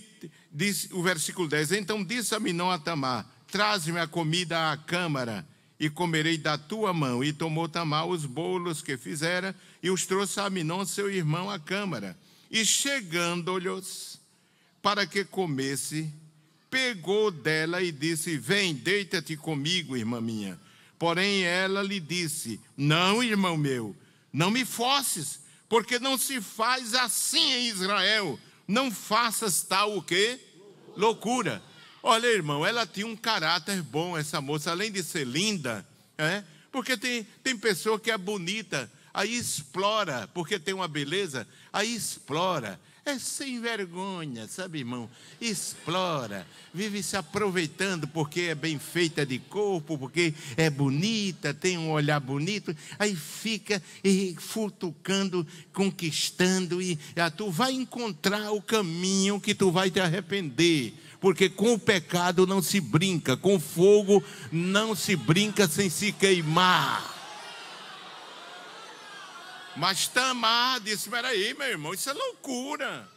diz o versículo 10: Então disse a Minão a Tamar: Traze-me a comida à câmara, e comerei da tua mão. E tomou Tamar os bolos que fizera, e os trouxe a Minon, seu irmão, à câmara. E chegando-lhes, para que comesse, pegou dela e disse: Vem, deita-te comigo, irmã minha. Porém, ela lhe disse: Não, irmão meu, não me forces, porque não se faz assim em Israel. Não faças tal o quê? Loucura. Olha, irmão, ela tinha um caráter bom, essa moça, além de ser linda, é? porque tem, tem pessoa que é bonita, aí explora, porque tem uma beleza, aí explora. É sem vergonha, sabe, irmão? Explora, vive se aproveitando porque é bem feita de corpo, porque é bonita, tem um olhar bonito, aí fica e futucando, conquistando, e ah, tu vai encontrar o caminho que tu vai te arrepender, porque com o pecado não se brinca, com fogo não se brinca sem se queimar. Mas Tamar disse: Peraí, meu irmão, isso é loucura.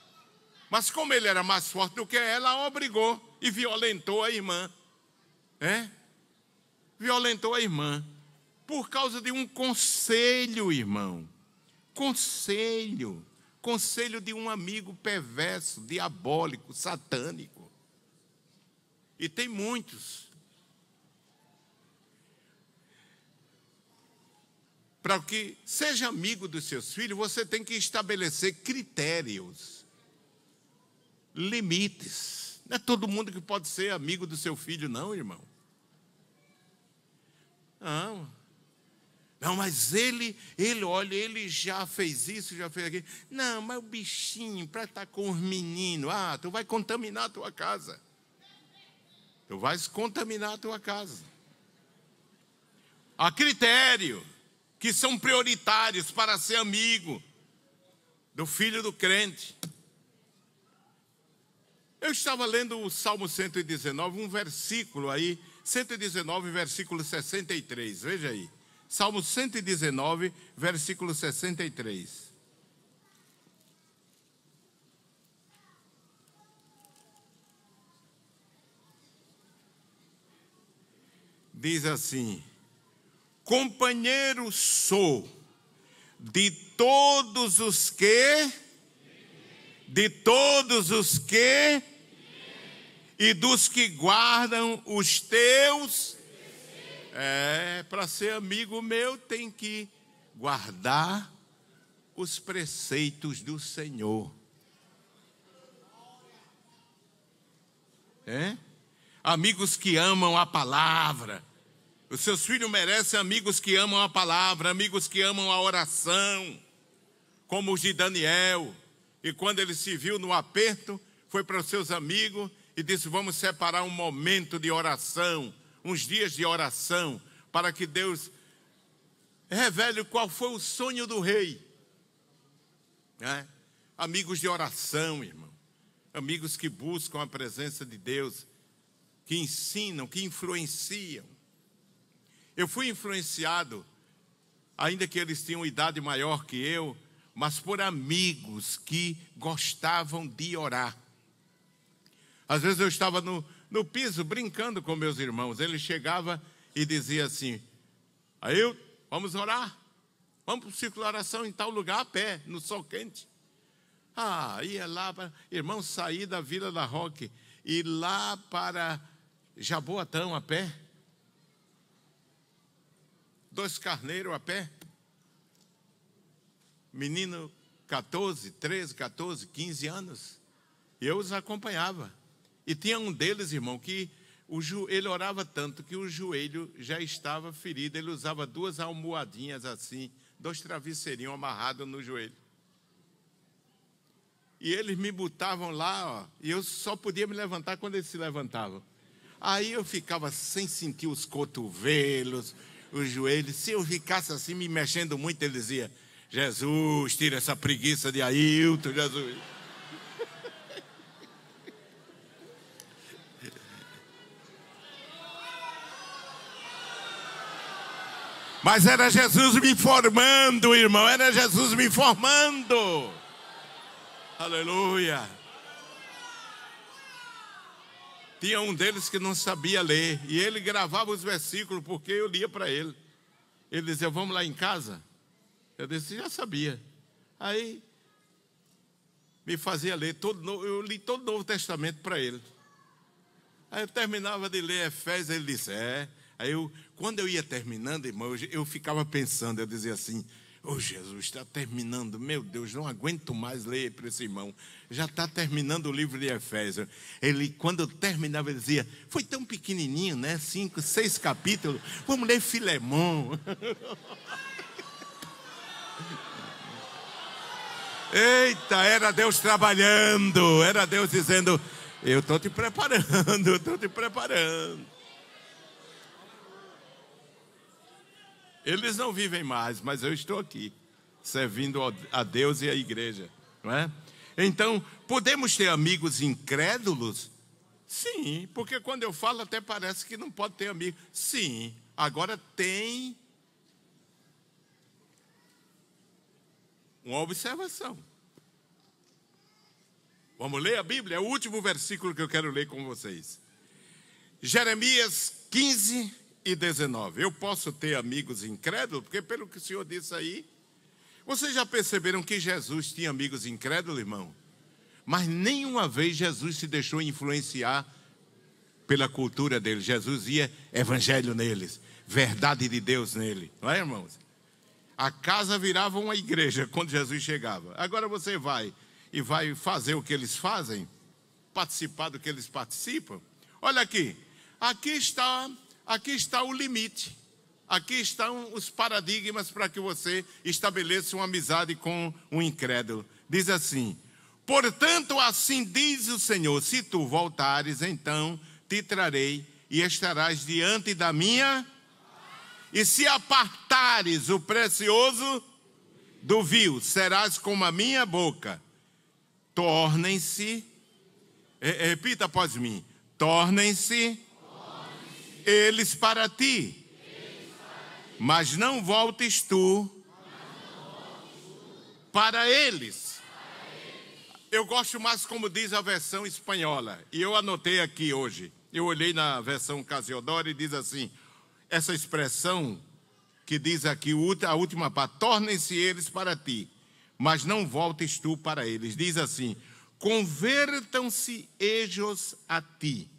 Mas como ele era mais forte do que ela, a obrigou e violentou a irmã. É? Violentou a irmã. Por causa de um conselho, irmão. Conselho. Conselho de um amigo perverso, diabólico, satânico. E tem muitos para que seja amigo dos seus filhos, você tem que estabelecer critérios, limites. Não é todo mundo que pode ser amigo do seu filho, não, irmão. Não. Não, mas ele, ele, olha, ele já fez isso, já fez aquilo. Não, mas o bichinho, para estar tá com os meninos, ah, tu vai contaminar a tua casa. Tu vais contaminar a tua casa. Há critério que são prioritários para ser amigo do filho do crente. Eu estava lendo o Salmo 119, um versículo aí, 119, versículo 63. Veja aí. Salmo 119, versículo 63. Diz assim: companheiro sou de todos os que, de todos os que, e dos que guardam os teus. É, para ser amigo meu tem que guardar os preceitos do Senhor. É? Amigos que amam a palavra os seus filhos merecem amigos que amam a palavra, amigos que amam a oração, como os de Daniel. E quando ele se viu no aperto, foi para os seus amigos e disse: Vamos separar um momento de oração, uns dias de oração, para que Deus revele qual foi o sonho do rei. É? Amigos de oração, irmão. Amigos que buscam a presença de Deus, que ensinam, que influenciam. Eu fui influenciado, ainda que eles tinham idade maior que eu, mas por amigos que gostavam de orar. Às vezes eu estava no, no piso brincando com meus irmãos. Ele chegava e dizia assim: Aí eu, vamos orar. Vamos para o ciclo de oração em tal lugar a pé, no sol quente. Ah, ia lá para. Irmão, saí da Vila da Roque e lá para Jaboatão a pé dois carneiros a pé. Menino, 14, 13, 14, 15 anos. Eu os acompanhava. E tinha um deles, irmão, que o jo... ele orava tanto que o joelho já estava ferido. Ele usava duas almohadinhas assim, dois travesseirinhos amarrados no joelho. E eles me botavam lá, ó, e eu só podia me levantar quando eles se levantavam. Aí eu ficava sem sentir os cotovelos, os joelhos. Se eu ficasse assim me mexendo muito, ele dizia: Jesus, tira essa preguiça de Ailton, Jesus. Mas era Jesus me formando, irmão, era Jesus me formando. Aleluia. Tinha um deles que não sabia ler e ele gravava os versículos porque eu lia para ele. Ele dizia: Vamos lá em casa? Eu disse: Já sabia. Aí me fazia ler todo eu li todo o Novo Testamento para ele. Aí eu terminava de ler Efésios, ele disse: É. Aí eu, quando eu ia terminando, irmão, eu, eu ficava pensando, eu dizia assim: Oh, Jesus, está terminando. Meu Deus, não aguento mais ler para esse irmão. Já está terminando o livro de Efésios. Ele, quando terminava, ele dizia: Foi tão pequenininho, né? Cinco, seis capítulos. Vamos ler Filemão. Eita, era Deus trabalhando. Era Deus dizendo: Eu estou te preparando, eu estou te preparando. Eles não vivem mais, mas eu estou aqui, servindo a Deus e a igreja, não é? Então, podemos ter amigos incrédulos? Sim, porque quando eu falo até parece que não pode ter amigo. Sim, agora tem uma observação. Vamos ler a Bíblia? É o último versículo que eu quero ler com vocês. Jeremias 15, e 19. Eu posso ter amigos incrédulos, porque pelo que o senhor disse aí, vocês já perceberam que Jesus tinha amigos incrédulos, irmão? Mas nenhuma vez Jesus se deixou influenciar pela cultura dele. Jesus ia evangelho neles, verdade de Deus nele, não é, irmãos? A casa virava uma igreja quando Jesus chegava. Agora você vai e vai fazer o que eles fazem, participar do que eles participam. Olha aqui, aqui está Aqui está o limite. Aqui estão os paradigmas para que você estabeleça uma amizade com um incrédulo. Diz assim: Portanto, assim diz o Senhor: se tu voltares, então te trarei e estarás diante da minha. E se apartares o precioso do vil, serás como a minha boca. Tornem-se, é, é, repita após mim: tornem-se eles para ti. Mas não voltes tu para eles. Eu gosto mais como diz a versão espanhola. E eu anotei aqui hoje. Eu olhei na versão Casiodoro e diz assim: essa expressão que diz aqui a última parte, tornem-se eles para ti, mas não voltes tu para eles. Diz assim: convertam-se eles a ti,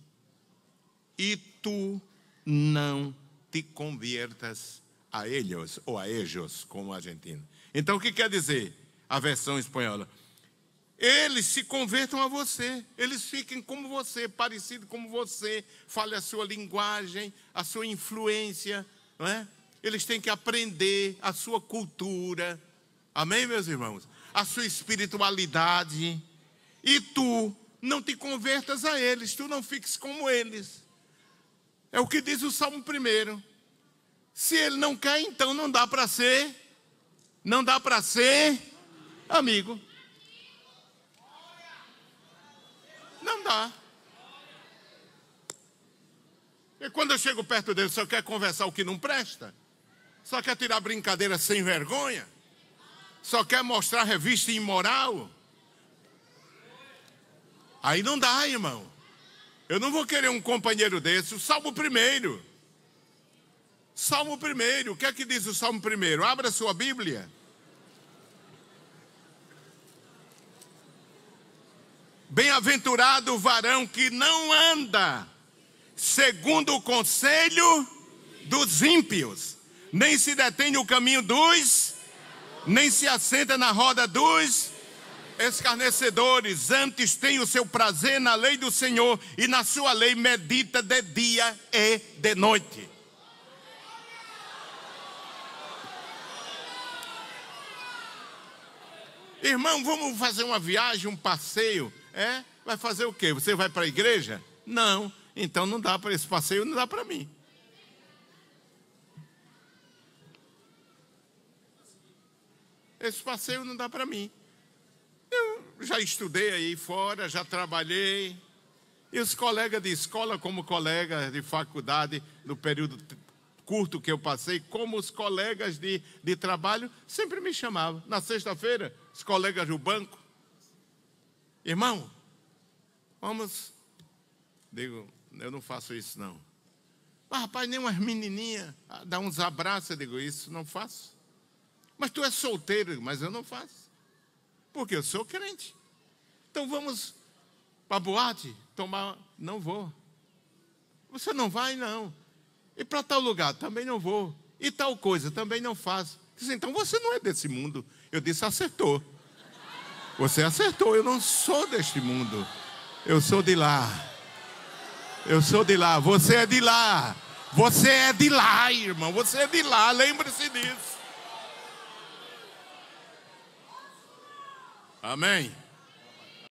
e tu não te conviertas a eles ou a ellos, como argentino. Então o que quer dizer a versão espanhola? Eles se convertam a você, eles fiquem como você, parecido como você, fale a sua linguagem, a sua influência, não é? Eles têm que aprender a sua cultura, amém, meus irmãos? A sua espiritualidade. E tu não te convertas a eles, tu não fiques como eles. É o que diz o Salmo primeiro. Se ele não quer, então não dá para ser. Não dá para ser amigo. Não dá. E quando eu chego perto dele, só quer conversar o que não presta? Só quer tirar brincadeira sem vergonha? Só quer mostrar revista imoral? Aí não dá, irmão. Eu não vou querer um companheiro desse. O Salmo primeiro. Salmo primeiro. O que é que diz o Salmo primeiro? Abra sua Bíblia. Bem-aventurado o varão que não anda segundo o conselho dos ímpios, nem se detém no caminho dos, nem se assenta na roda dos escarnecedores, antes tem o seu prazer na lei do Senhor e na sua lei medita de dia e de noite. Irmão, vamos fazer uma viagem, um passeio, é? Vai fazer o quê? Você vai para a igreja? Não. Então não dá para esse passeio, não dá para mim. Esse passeio não dá para mim. Eu já estudei aí fora, já trabalhei. E os colegas de escola, como colegas de faculdade, no período curto que eu passei, como os colegas de, de trabalho, sempre me chamavam. Na sexta-feira, os colegas do banco. Irmão, vamos. Digo, eu não faço isso não. Mas ah, rapaz, nem umas menininhas, ah, dá uns abraços, eu digo, isso não faço. Mas tu é solteiro, mas eu não faço. Porque eu sou crente. Então vamos para a boate tomar. Não vou. Você não vai, não. E para tal lugar? Também não vou. E tal coisa? Também não faço. Diz, então você não é desse mundo. Eu disse, acertou. Você acertou. Eu não sou deste mundo. Eu sou de lá. Eu sou de lá. Você é de lá. Você é de lá, irmão. Você é de lá. Lembre-se disso. Amém.